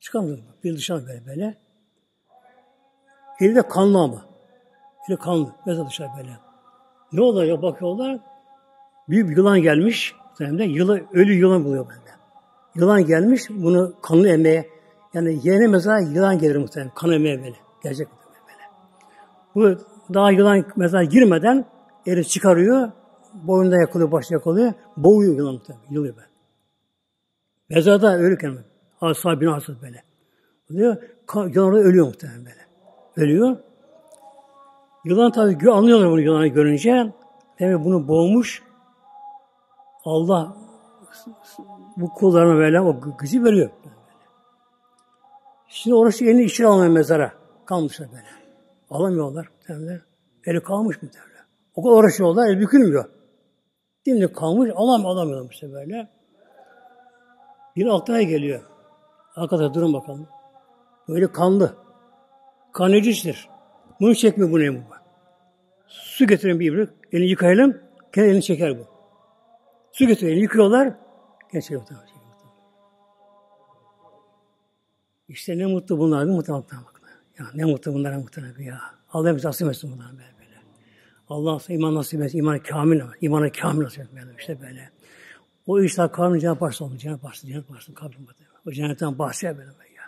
Çıkamıyor. Bir dışarı böyle böyle. Eli de kanlı ama. Eli kanlı. Mezar dışarı böyle. Ne oluyor bakıyorlar. Büyük bir yılan gelmiş. Dönemde yılı, ölü yılan buluyor böyle. Yılan gelmiş bunu kanlı emmeye. Yani yeni mezar yılan gelir muhtemelen. Kanı emmeye böyle. Gelecek böyle. Bu daha yılan mezar girmeden eli çıkarıyor. Boynunda yakılıyor, baş yakılıyor. Boğuyor yılan muhtemelen. Yılıyor böyle. Mezarda ölürken asla binasız böyle. Diyor, yılan ölüyor muhtemelen böyle. Ölüyor. Yılan tabi anlıyorlar bunu yılanı görünce. Demek bunu boğmuş. Allah bu kullarına böyle o gücü veriyor. Şimdi orası yeni işçi almaya mezara. Kalmışlar böyle. Alamıyorlar. Derler. Eli kalmış mı derler. O kadar uğraşıyorlar. El bükülmüyor. Şimdi kalmış. Alam, alamıyorlar bu işte böyle. Yine aklına geliyor. Arkadaşlar durun bakalım. Böyle kanlı. Kan necistir. Bunu çekme bu ne bu? Su getirin bir ibrik. Elini yıkayalım. Kendi elini çeker bu. Su getiriyor. Elini yıkıyorlar. Kendi çekiyor. İşte ne mutlu bunlar değil mi? Mutlu Ya ne mutlu bunlara mutlu ya. Allah bizi nasip etsin bunlara böyle. böyle. Allah iman nasip etsin. İman kamil. İmanı kamil nasip etsin. İşte böyle. O inşallah karnı cennet bahçesi oldu. Cennet bahçesi, cennet bahçesi kabrimde. O cennetten bahçeye böyle böyle ya.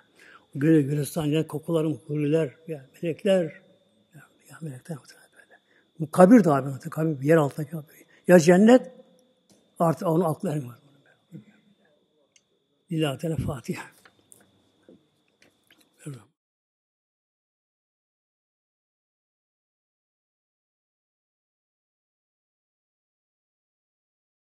Gülü gülistan, cennet kokularım, huriler, ya, melekler. Ya, ya melekler böyle. Bu kabir de abi, kabir yer altındaki kabir. Ya cennet, artık onun aklı ermiyor. Lillahi Teala Fatiha.